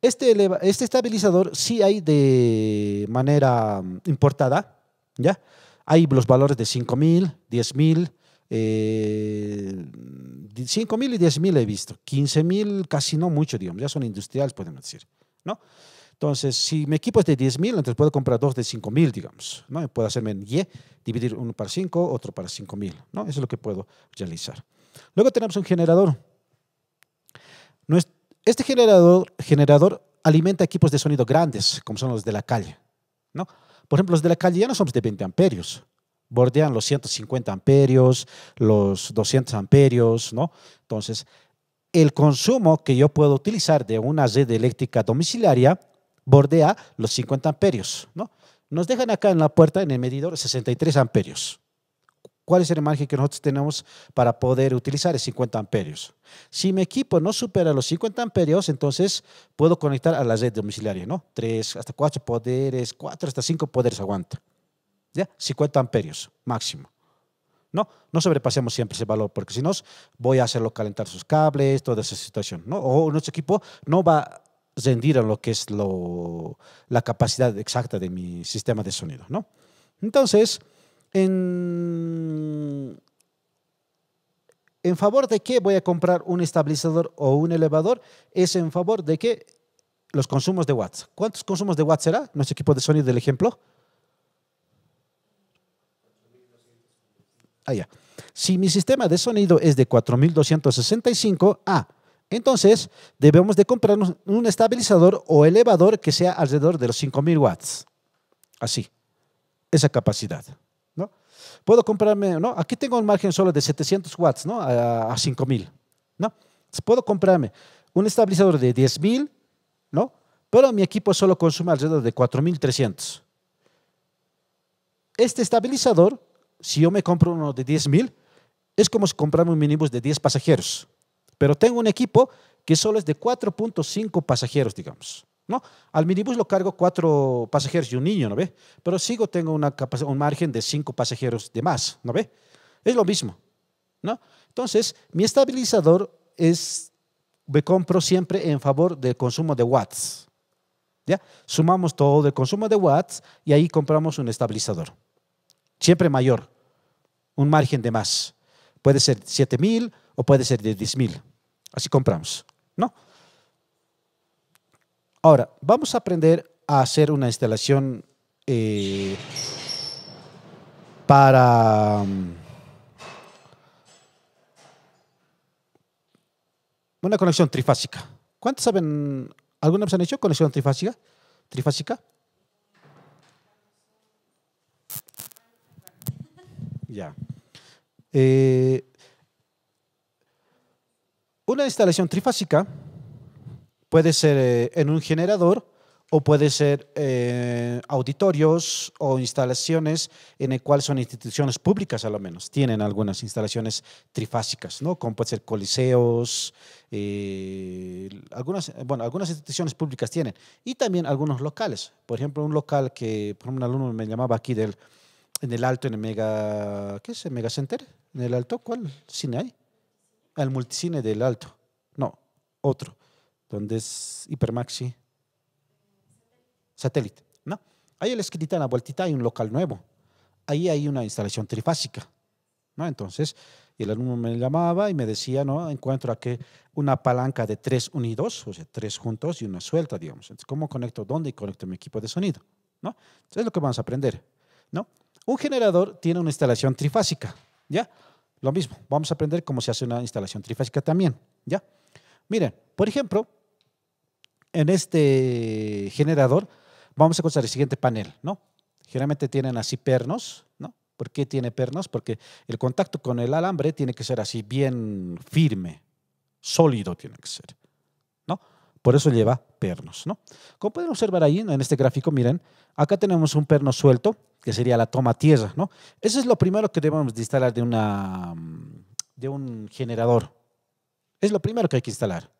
Este, este estabilizador sí hay de manera mm, importada, ¿ya? Hay los valores de 5000, 10000, eh, 5000 y 10000 he visto. 15000 casi no mucho, digamos. Ya son industriales, podemos decir, ¿no? Entonces, si mi equipo es de 10.000, entonces puedo comprar dos de 5.000, digamos. ¿no? puedo hacerme en Y, dividir uno para 5, otro para 5.000. ¿no? Eso es lo que puedo realizar. Luego tenemos un generador. Este generador, generador alimenta equipos de sonido grandes, como son los de la calle. ¿no? Por ejemplo, los de la calle ya no somos de 20 amperios. Bordean los 150 amperios, los 200 amperios. ¿no? Entonces, el consumo que yo puedo utilizar de una red eléctrica domiciliaria bordea los 50 amperios, ¿no? Nos dejan acá en la puerta, en el medidor, 63 amperios. ¿Cuál es el margen que nosotros tenemos para poder utilizar? Es 50 amperios. Si mi equipo no supera los 50 amperios, entonces puedo conectar a la red domiciliaria, ¿no? Tres hasta cuatro poderes, cuatro hasta cinco poderes aguanta. ¿Ya? 50 amperios máximo. No, no sobrepasemos siempre ese valor, porque si no, voy a hacerlo calentar sus cables, toda esa situación, ¿no? O nuestro equipo no va rendir a lo que es lo, la capacidad exacta de mi sistema de sonido. Entonces, en, en favor de qué voy a comprar un estabilizador o un elevador, es en favor de que los consumos de watts. ¿Cuántos consumos de watts será nuestro equipo de sonido del ejemplo? Ah, Si mi sistema de sonido es de 4265, ah, entonces, debemos de comprarnos un estabilizador o elevador que sea alrededor de los 5000 watts. Así, esa capacidad. ¿no? Puedo comprarme, ¿no? Aquí tengo un margen solo de 700 watts, ¿no? A, 5000, ¿no? puedo comprarme un estabilizador de 10000, ¿no? Pero mi equipo solo consume alrededor de 4300. Este estabilizador, si yo me compro uno de 10000, es como si comprarme un mínimo de 10 pasajeros. Pero tengo un equipo que solo es de 4.5 pasajeros, digamos. ¿no? Al minibús lo cargo cuatro pasajeros y un niño, ¿no ve? Pero sigo tengo un margen de cinco pasajeros de más, ¿no ve? Es lo mismo, ¿no? Entonces, mi estabilizador es, me compro siempre en favor del consumo de watts, ¿ya? Sumamos todo el consumo de watts y ahí compramos un estabilizador, siempre mayor, un margen de más. Puede ser 7.000 o puede ser de 10.000 así compramos. No. Ahora, vamos a aprender a hacer una instalación eh, para... Mm, una conexión trifásica. ¿Cuántos saben? ¿Alguna vez han hecho conexión trifásica? ¿Trifásica? Ya. Eh, una instalación trifásica puede ser eh, en un generador o puede ser eh, auditorios o instalaciones en el cual son instituciones públicas a lo menos, tienen algunas instalaciones trifásicas, ¿no? Como puede ser coliseos, eh, algunas, bueno, algunas instituciones públicas tienen y también algunos locales. Por ejemplo, un local que por un alumno me llamaba aquí del, en el Alto, en el Mega, ¿qué Mega Center? En el Alto, ¿cuál cine hay? al multicine del Alto. No, otro, donde es Hipermaxi. Satélite, ¿no? Ahí escritita, en la vueltita, hay un local nuevo. Ahí hay una instalación trifásica, ¿no? Entonces, el alumno me llamaba y me decía, ¿no? Encuentro aquí una palanca de tres unidos, o sea, tres juntos y una suelta, digamos. Entonces, ¿cómo conecto dónde y conecto mi equipo de sonido? ¿No? Entonces, es lo que vamos a aprender, ¿no? Un generador tiene una instalación trifásica, ¿ya? Lo mismo, vamos a aprender cómo se hace una instalación trifásica también, ¿ya? Miren, por ejemplo, en este generador vamos a encontrar el siguiente panel, ¿no? Generalmente tienen así pernos, ¿no? ¿Por qué tiene pernos? Porque el contacto con el alambre tiene que ser así bien firme, sólido tiene que ser. Por eso lleva pernos. ¿no? Como pueden observar ahí en este gráfico, miren, acá tenemos un perno suelto, que sería la toma tierra. ¿no? Eso es lo primero que debemos instalar de, una, mm, de un generador. Es lo primero que hay que instalar.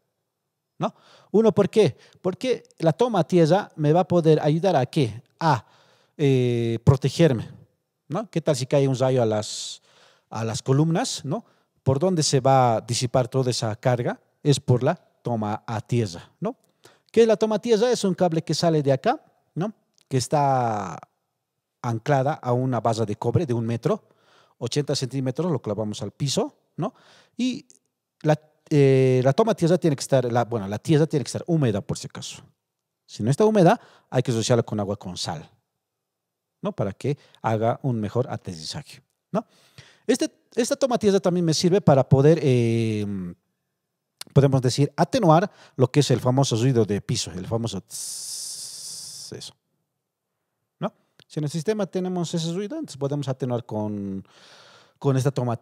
¿no? Uno, ¿por qué? Porque la toma tierra me va a poder ayudar a qué? A eh, protegerme. ¿no? ¿Qué tal si cae un rayo a las, a las columnas? ¿no? ¿Por dónde se va a disipar toda esa carga? Es por la toma a tierra, ¿no? Que la toma a tierra? Es un cable que sale de acá, ¿no? Que está anclada a una base de cobre de un metro, 80 centímetros, lo clavamos al piso, ¿no? Y eh, la, toma a tierra tiene que estar, la, bueno, la tierra tiene que estar húmeda por si acaso. Si no está húmeda, hay que asociarla con agua con sal, ¿no? Para que haga un mejor aterrizaje, ¿no? Este, esta toma tierra también me sirve para poder... Eh, podemos decir, atenuar lo que es el famoso ruido de piso, el famoso eso. ¿No? Si en el sistema tenemos ese ruido, entonces podemos atenuar con, esta toma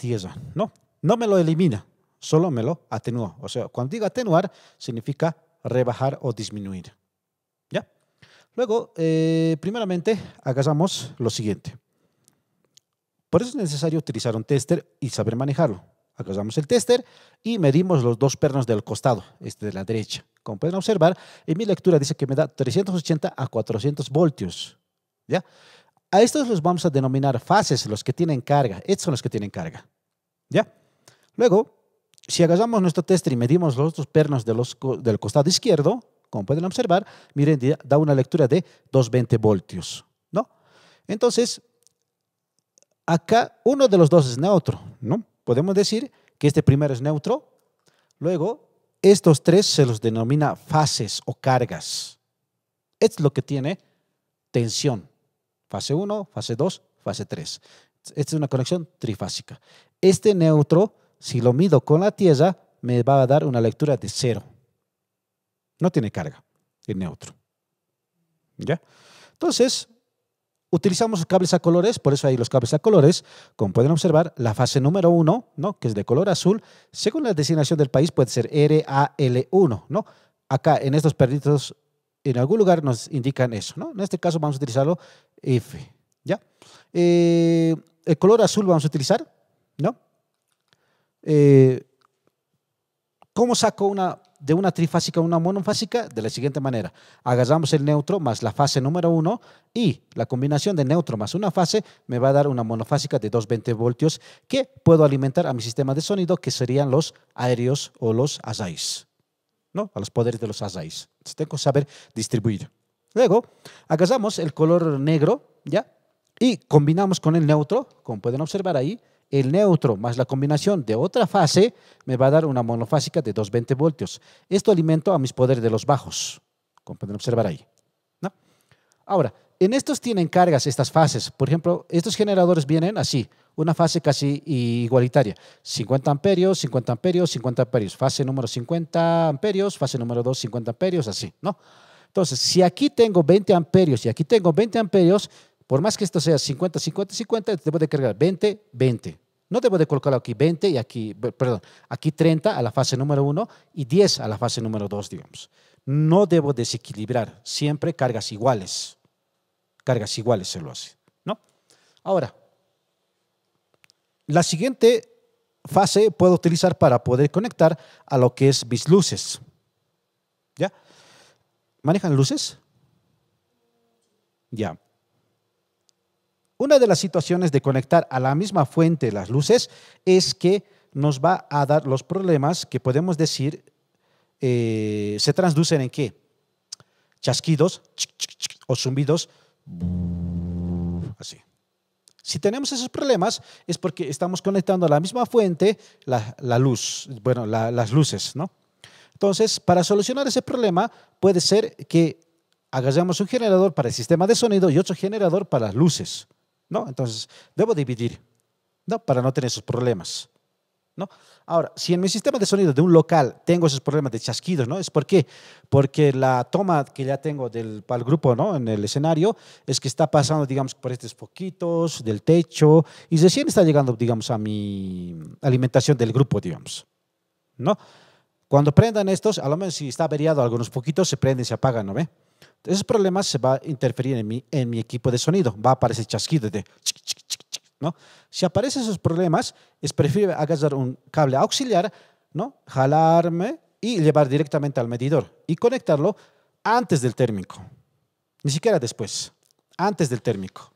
No, no me lo elimina, solo me lo atenúa. O sea, cuando digo atenuar, significa rebajar o disminuir. ¿Ya? Luego, eh, primeramente, hagamos lo siguiente. Por eso es necesario utilizar un tester y saber manejarlo. Agarramos el tester y medimos los dos pernos del costado, este de la derecha. Como pueden observar, en mi lectura dice que me da 380 a 400 voltios. ¿ya? A estos los vamos a denominar fases, los que tienen carga. Estos son los que tienen carga. ¿ya? Luego, si agarramos nuestro tester y medimos los dos pernos del costado izquierdo, como pueden observar, miren, da una lectura de 220 voltios. ¿no? Entonces, acá uno de los dos es neutro. ¿no? podemos decir que este primero es neutro. Luego, estos tres se los denomina fases o cargas. Es lo que tiene tensión. Fase 1, fase 2, fase 3. Esta es una conexión trifásica. Este neutro, si lo mido con la Tierra, me va a dar una lectura de cero. No tiene carga, es neutro. ¿Ya? Entonces, Utilizamos cables a colores, por eso hay los cables a colores. Como pueden observar, la fase número uno, ¿no? que es de color azul, según la designación del país puede ser RAL1. ¿no? Acá en estos perritos, en algún lugar nos indican eso. ¿no? En este caso vamos a utilizarlo F. ¿ya? Eh, el color azul vamos a utilizar. ¿no? Eh, ¿Cómo saco una de una trifásica a una monofásica de la siguiente manera. Agarramos el neutro más la fase número uno y la combinación de neutro más una fase me va a dar una monofásica de 220 voltios que puedo alimentar a mi sistema de sonido que serían los aéreos o los asais, ¿no? A los poderes de los asais. Tengo que saber distribuir. Luego, agarramos el color negro, ¿ya? Y combinamos con el neutro, como pueden observar ahí, el neutro más la combinación de otra fase me va a dar una monofásica de 220 voltios. Esto alimento a mis poderes de los bajos, como pueden observar ahí. ¿no? Ahora, en estos tienen cargas estas fases. Por ejemplo, estos generadores vienen así, una fase casi igualitaria. 50 amperios, 50 amperios, 50 amperios. Fase número 50 amperios, fase número 2, 50 amperios, así, ¿no? Entonces, si aquí tengo 20 amperios y aquí tengo 20 amperios, por más que esto sea 50, 50, 50, debo de cargar 20, 20. No debo de colocarlo aquí 20 y aquí, perdón, aquí 30 a la fase número 1 y 10 a la fase número 2, digamos. No debo desequilibrar, siempre cargas iguales. Cargas iguales se lo hace, ¿no? Ahora, la siguiente fase puedo utilizar para poder conectar a lo que es mis luces. ¿Ya? ¿Manejan luces? Ya. Una de las situaciones de conectar a la misma fuente las luces es que nos va a dar los problemas que podemos decir eh, se transducen en qué? Chasquidos o zumbidos. Así. Si tenemos esos problemas es porque estamos conectando a la misma fuente la, luz, bueno, las luces, ¿no? Entonces, para solucionar ese problema puede ser que hagamos un generador para el sistema de sonido y otro generador para las luces. ¿no? Entonces, debo dividir, ¿no? Para no tener esos problemas, ¿no? Ahora, si en mi sistema de sonido de un local tengo esos problemas de chasquidos, ¿no? Es por qué? Porque la toma que ya tengo del, para el grupo, ¿no? En el escenario, es que está pasando, digamos, por estos poquitos, del techo, y recién está llegando, digamos, a mi alimentación del grupo, digamos, ¿no? Cuando prendan estos, a lo menos si está averiado algunos poquitos, se prenden, se apagan, ¿no ve? Esos problemas se va a interferir en mi, en mi equipo de sonido. Va a aparecer chasquido de... ¿no? Si aparecen esos problemas, es preferible agarrar un cable auxiliar, ¿no? jalarme y llevar directamente al medidor y conectarlo antes del térmico. Ni siquiera después, antes del térmico.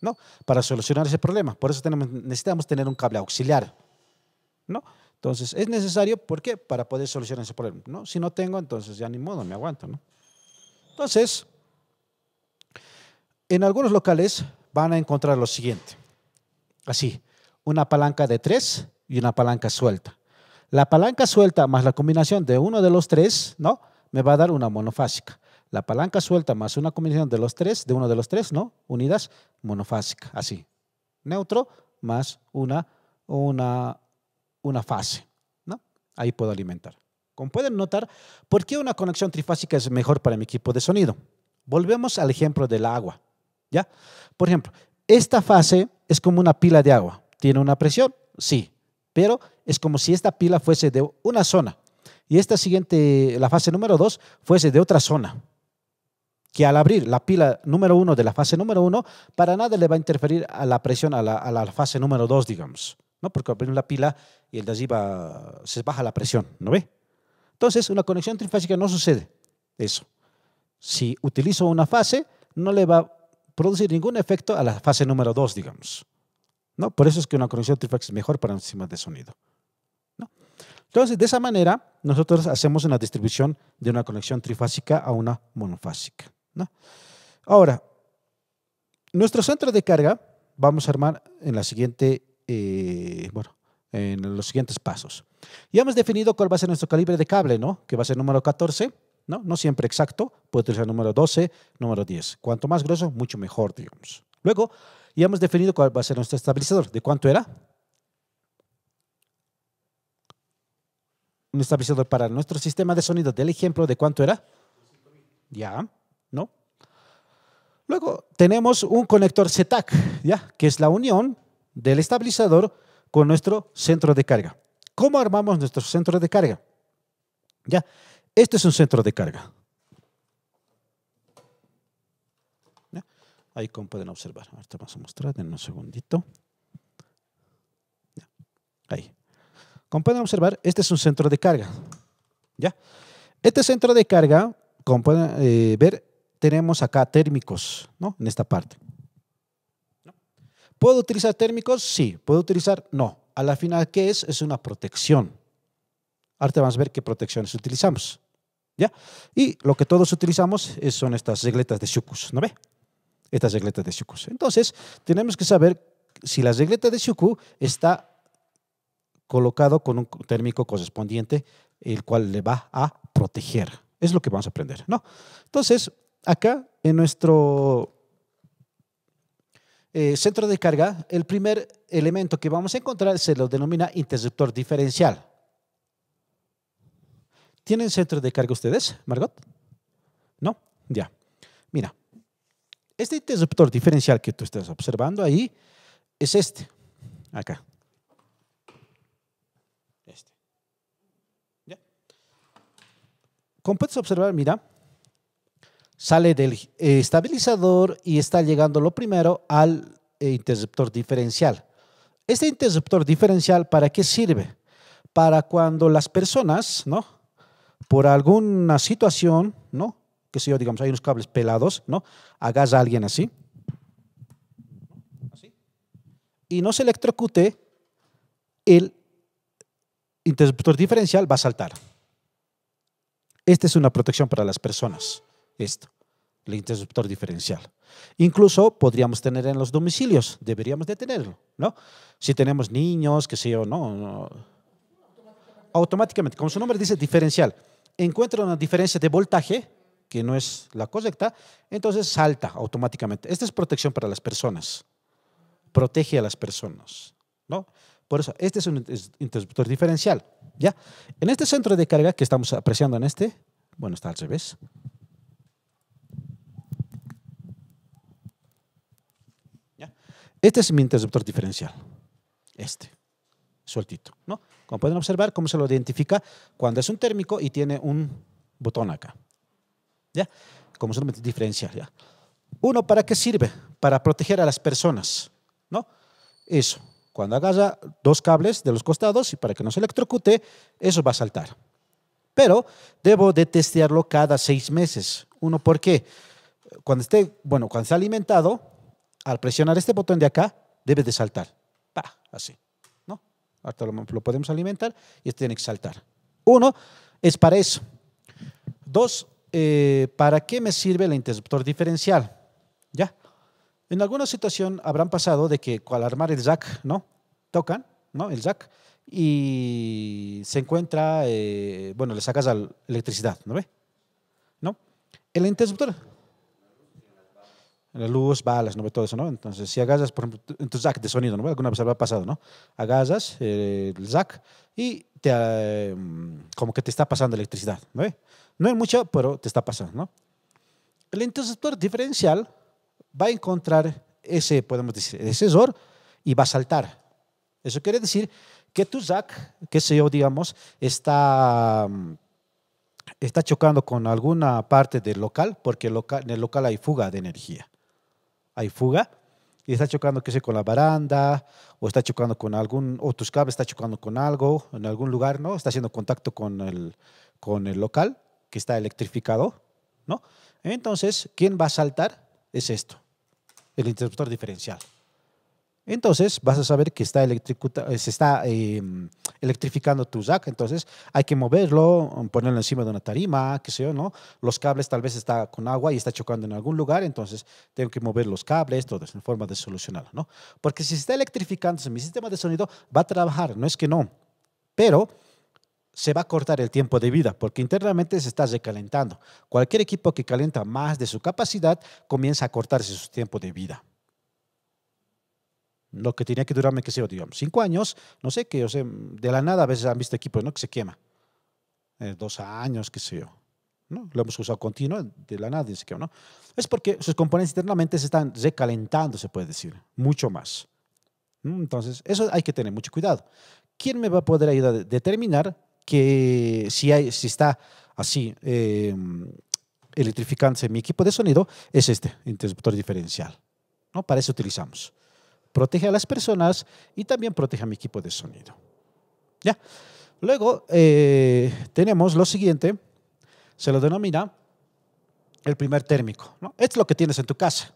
¿no? Para solucionar ese problema. Por eso tenemos, necesitamos tener un cable auxiliar. ¿no? Entonces, es necesario, ¿por qué? Para poder solucionar ese problema, ¿no? Si no tengo, entonces ya ni modo, me aguanto, Entonces, en algunos locales van a encontrar lo siguiente. Así, una palanca de tres y una palanca suelta. La palanca suelta más la combinación de uno de los tres, ¿no? Me va a dar una monofásica. La palanca suelta más una combinación de los tres, de uno de los tres, ¿no? Unidas, monofásica, así. Neutro más una, una, una fase. ¿no? Ahí puedo alimentar. Como pueden notar, ¿por qué una conexión trifásica es mejor para mi equipo de sonido? Volvemos al ejemplo del agua. ¿ya? Por ejemplo, esta fase es como una pila de agua. ¿Tiene una presión? Sí, pero es como si esta pila fuese de una zona y esta siguiente, la fase número dos, fuese de otra zona. Que al abrir la pila número uno de la fase número uno, para nada le va a interferir a la presión a la, fase número 2, digamos. ¿no? Porque abrir la pila y el de allí va, se baja la presión, ¿no ve? Entonces, una conexión trifásica no sucede eso. Si utilizo una fase, no le va a producir ningún efecto a la fase número 2, digamos. ¿No? Por eso es que una conexión trifásica es mejor para encima de sonido. Entonces, de esa manera, nosotros hacemos una distribución de una conexión trifásica a una monofásica. Ahora, nuestro centro de carga vamos a armar en la siguiente, eh, bueno, en los siguientes pasos. Ya hemos definido cuál va a ser nuestro calibre de cable, ¿no? Que va a ser número 14, ¿no? No siempre exacto, puede ser número 12, número 10. Cuanto más grueso, mucho mejor, digamos. Luego, ya hemos definido cuál va a ser nuestro estabilizador. ¿De cuánto era? Un estabilizador para nuestro sistema de sonido del ejemplo, ¿de cuánto era? Ya, ¿no? Luego tenemos un conector ZTAC, ¿ya? Que es la unión del estabilizador con nuestro centro de carga. ¿Cómo armamos nuestro centro de carga? Ya, este es un centro de carga. Ahí como pueden observar. vamos a mostrar, en un segundito. Ahí. Como pueden observar, este es un centro de carga. ¿Ya? Este centro de carga, como pueden eh, ver, tenemos acá térmicos, ¿no? En esta parte. ¿Puedo utilizar térmicos? Sí. ¿Puedo utilizar? No. A la final, ¿qué es? Es una protección. Ahora vamos a ver qué protecciones utilizamos. ¿Ya? Y lo que todos utilizamos son estas regletas de Shukus, ¿no ve? Estas regletas de Shukus. Entonces, tenemos que saber si la regleta de Shuku está colocado con un térmico correspondiente, el cual le va a proteger. Es lo que vamos a aprender, ¿no? Entonces, acá en nuestro eh, centro de carga, el primer elemento que vamos a encontrar se lo denomina interruptor diferencial. ¿Tienen centro de carga ustedes, Margot? ¿No? Ya. Mira, este interruptor diferencial que tú estás observando ahí es este, acá. Este. ¿Ya? Como puedes observar, mira, sale del eh, estabilizador y está llegando lo primero al eh, interceptor diferencial. Este interceptor diferencial, ¿para qué sirve? Para cuando las personas, ¿no? Por alguna situación, ¿no? Que si digamos, hay unos cables pelados, ¿no? Agarra a alguien así, así, y no se electrocute, el interceptor diferencial va a saltar. Esta es una protección para las personas esto, el interruptor diferencial. Incluso podríamos tener en los domicilios, deberíamos de tenerlo, ¿no? Si tenemos niños, que sé yo, no, Automáticamente, como su nombre dice, diferencial. Encuentra una diferencia de voltaje que no es la correcta, entonces salta automáticamente. Esta es protección para las personas. Protege a las personas, ¿no? Por eso, este es un interruptor diferencial, ¿ya? En este centro de carga que estamos apreciando en este, bueno, está al revés. Este es mi interruptor diferencial. Este. Sueltito, ¿no? Como pueden observar, cómo se lo identifica cuando es un térmico y tiene un botón acá. ¿Ya? Como se lo diferencia, ¿ya? Uno, ¿para qué sirve? Para proteger a las personas, ¿no? Eso. Cuando agarra dos cables de los costados y para que no se electrocute, eso va a saltar. Pero debo de testearlo cada seis meses. Uno, ¿por qué? Cuando esté, bueno, cuando esté alimentado, al presionar este botón de acá, debe de saltar. Pa, así. ¿no? Hasta lo, podemos alimentar y este tiene que saltar. Uno, es para eso. Dos, eh, ¿para qué me sirve el interruptor diferencial? ¿Ya? En alguna situación habrán pasado de que al armar el jack, ¿no? Tocan, ¿no? El jack y se encuentra, eh, bueno, le sacas la electricidad, ¿no ve? ¿No? El interruptor la luz, balas, ¿no? Todo eso, ¿no? Entonces, si agasas por ejemplo, en tu zac de sonido, ¿no? Alguna vez ha pasado, ¿no? Agarras eh, el ZAC y te, em, como que te está pasando electricidad, ¿no? Eh, no es mucho, pero te está pasando, ¿no? El interceptor diferencial va a encontrar ese, podemos decir, ese error y va a saltar. Eso quiere decir que tu zac qué sé yo, digamos, está em, está chocando con alguna parte del local, porque en el local hay fuga de energía hay fuga y está chocando, qué sé, con la baranda o está chocando con algún, o tus cables está chocando con algo en algún lugar, ¿no? Está haciendo contacto con el, con el local que está electrificado, ¿no? Entonces, ¿quién va a saltar? Es esto, el interruptor diferencial entonces vas a saber que está eh, se está eh, electrificando tu jack, entonces hay que moverlo, ponerlo encima de una tarima, qué sé yo, ¿no? Los cables tal vez está con agua y está chocando en algún lugar, entonces tengo que mover los cables, todo es en forma de solucionarlo, ¿no? Porque si está electrificando mi sistema de sonido, va a trabajar, no es que no, pero se va a cortar el tiempo de vida porque internamente se está recalentando. Cualquier equipo que calienta más de su capacidad comienza a cortarse su tiempo de vida lo que tenía que durarme, qué sé yo, digamos, cinco años, no sé qué, o sea, de la nada a veces han visto equipos, ¿no? Que se quema. Eh, dos años, qué sé yo. ¿no? Lo hemos usado continuo, de la nada, se quema, ¿no? Es porque sus componentes internamente se están recalentando, se puede decir, mucho más. Entonces, eso hay que tener mucho cuidado. ¿Quién me va a poder ayudar a determinar que si, hay, si está así em, electrificándose mi equipo de sonido? Es este interruptor diferencial. ¿no? Para eso utilizamos protege a las personas y también protege a mi equipo de sonido. ¿Ya? Luego eh, tenemos lo siguiente, se lo denomina el primer térmico. ¿no? Es lo que tienes en tu casa.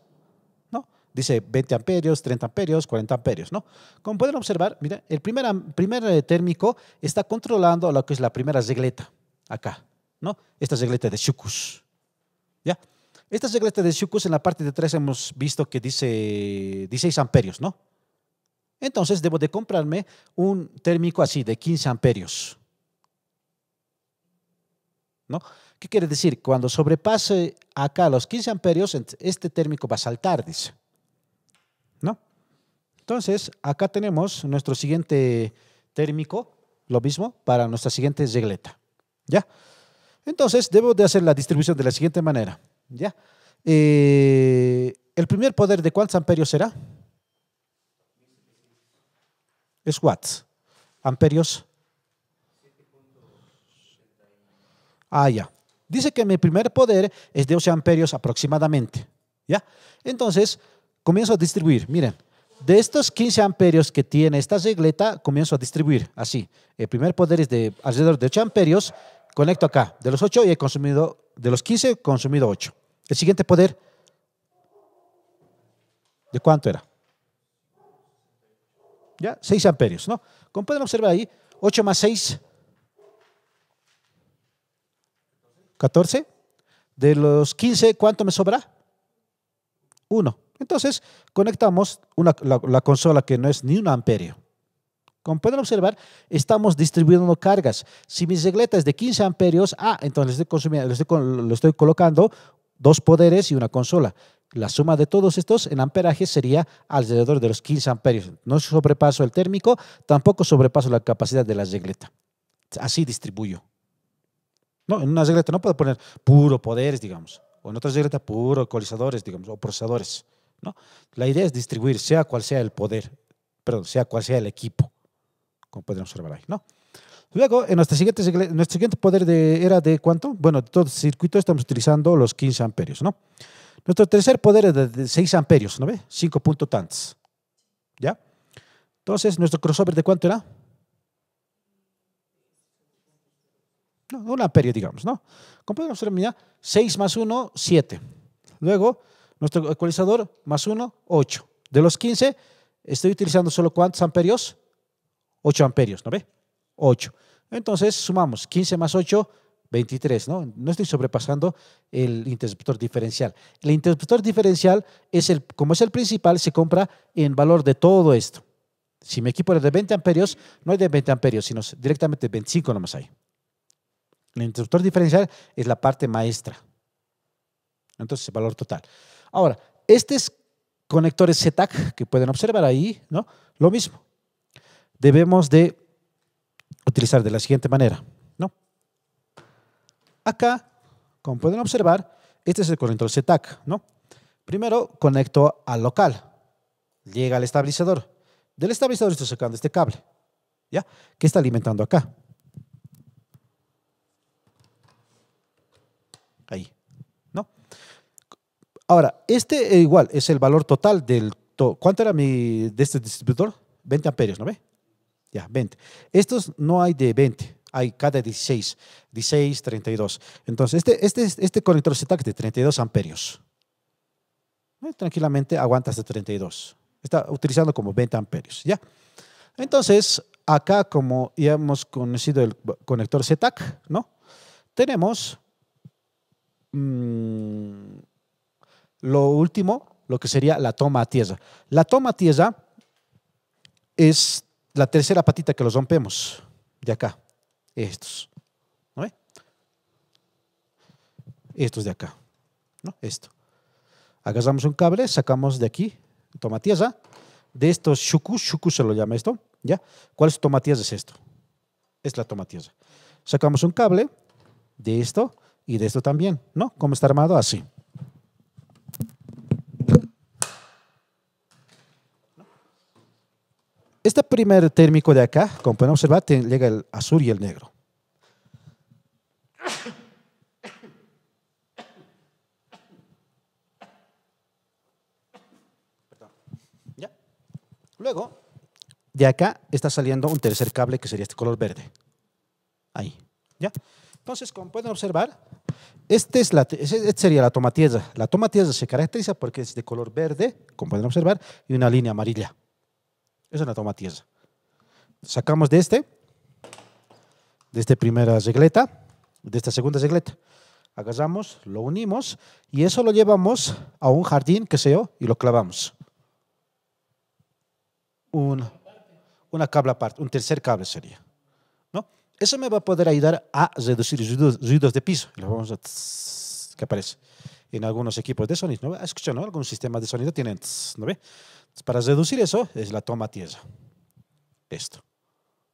¿no? Dice 20 amperios, 30 amperios, 40 amperios. ¿no? Como pueden observar, mira, el primer, primer eh, térmico está controlando lo que es la primera regleta acá. ¿no? Esta regleta de Shukus. ¿ya? Esta secreta de sucus en la parte de atrás hemos visto que dice 16 amperios, ¿no? Entonces debo de comprarme un térmico así de 15 amperios. ¿No? ¿Qué quiere decir? Cuando sobrepase acá los 15 amperios, este térmico va a saltar, dice. ¿No? Entonces, acá tenemos nuestro siguiente térmico, lo mismo para nuestra siguiente regleta. ¿Ya? Entonces, debo de hacer la distribución de la siguiente manera. ¿Ya? Eh, ¿El primer poder de cuántos amperios será? Es watts. Amperios. Ah, ya. Dice que mi primer poder es de 11 amperios aproximadamente. ¿Ya? Entonces, comienzo a distribuir. Miren, de estos 15 amperios que tiene esta regleta, comienzo a distribuir así. El primer poder es de alrededor de 8 amperios. Conecto acá. De los 8 y he consumido, de los 15 he consumido 8. El siguiente poder, ¿de cuánto era? ¿Ya? 6 amperios, ¿no? Como pueden observar ahí, 8 más 6, 14. De los 15, ¿cuánto me sobra? 1. Entonces, conectamos la, consola que no es ni un amperio. Como pueden observar, estamos distribuyendo cargas. Si mi regleta es de 15 amperios, ah, entonces le estoy, estoy, estoy colocando dos poderes y una consola. La suma de todos estos en amperaje sería alrededor de los 15 amperios. No sobrepaso el térmico, tampoco sobrepaso la capacidad de la regleta. Así distribuyo. No, en una regleta no puedo poner puro poderes, digamos, o en otra regleta puro ecualizadores, digamos, o procesadores. ¿no? La idea es distribuir, sea cual sea el poder, perdón, sea cual sea el equipo, como pueden observar ahí, ¿no? Luego, en siguiente, nuestro siguiente poder de, era de cuánto? Bueno, de todo el circuito estamos utilizando los 15 amperios, ¿no? Nuestro tercer poder es de 6 amperios, ¿no ve? 5 punto tantos. ¿Ya? Entonces, ¿nuestro crossover de cuánto era? No, un amperio, digamos, ¿no? Como podemos 6 más 1, 7. Luego, nuestro ecualizador más 1, 8. De los 15, estoy utilizando solo cuántos amperios? 8 amperios, ¿no ve? 8. Entonces sumamos 15 más 8, 23, ¿no? No estoy sobrepasando el interceptor diferencial. El interceptor diferencial es el, como es el principal, se compra en valor de todo esto. Si mi equipo es de 20 amperios, no hay de 20 amperios, sino directamente 25 nomás hay. El interruptor diferencial es la parte maestra. Entonces, valor total. Ahora, estos conectores ZTAC que pueden observar ahí, ¿no? Lo mismo. Debemos de utilizar de la siguiente manera. No. Acá, como pueden observar, este es el conector SETAC, ¿no? Primero conecto al local, llega al estabilizador. Del estabilizador estoy sacando este cable, ¿ya? Que está alimentando acá. Ahí, ¿no? Ahora, este igual es el valor total del... ¿Cuánto era mi, de este distribuidor? 20 amperios, ¿no ve? Ya, 20. Estos no hay de 20, hay cada 16, 16, 32. Entonces, este, este, este conector ZTAC de 32 amperios. Eh, tranquilamente aguanta hasta 32. Está utilizando como 20 amperios, ¿ya? Entonces, acá como ya hemos conocido el conector setac, ¿no? Tenemos mm, lo último, lo que sería la toma a tierra. La toma a tierra es la tercera patita que los rompemos, de acá, estos. ¿No ve? Estos de acá. ¿No? Esto. Agarramos un cable, sacamos de aquí, tomatiesa, de estos shuku, shuku se lo llama esto, ¿ya? ¿Cuál es Es esto. Es la tomatiesa. Sacamos un cable de esto y de esto también, ¿no? ¿Cómo está armado? Así. Este primer térmico de acá, como pueden observar, llega el azul y el negro. Luego, de acá está saliendo un tercer cable que sería este color verde. Ahí. Entonces, como pueden observar, este es la, este sería la toma tierra. La toma tierra se caracteriza porque es de color verde, como pueden observar, y una línea amarilla. Es una tiesa, Sacamos de este, de esta primera regleta, de esta segunda regleta. Agarramos, lo unimos y eso lo llevamos a un jardín, que sé yo, y lo clavamos. Un, una cable aparte, un tercer cable sería. ¿no? Eso me va a poder ayudar a reducir ruidos, ruidos de piso. Lo vamos a que aparece en algunos equipos de sonido. ¿no? Ah, escucha, ¿no? Algún sistema de sonido tienen, ¿no ve? Para reducir eso es la toma tiesa, Esto.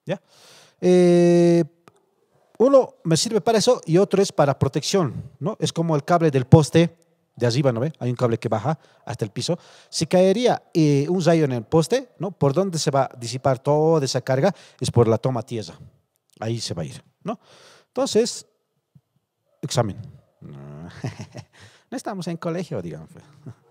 ¿Ya? Eh, uno me sirve para eso y otro es para protección, ¿no? Es como el cable del poste de arriba, ¿no ve? Hay un cable que baja hasta el piso. Si caería eh, un rayo en el poste, ¿no? ¿Por dónde se va a disipar toda esa carga? Es por la toma tiesa, Ahí se va a ir, ¿no? Entonces, examen. *laughs* No, estamos en colegio, digamos. Pues.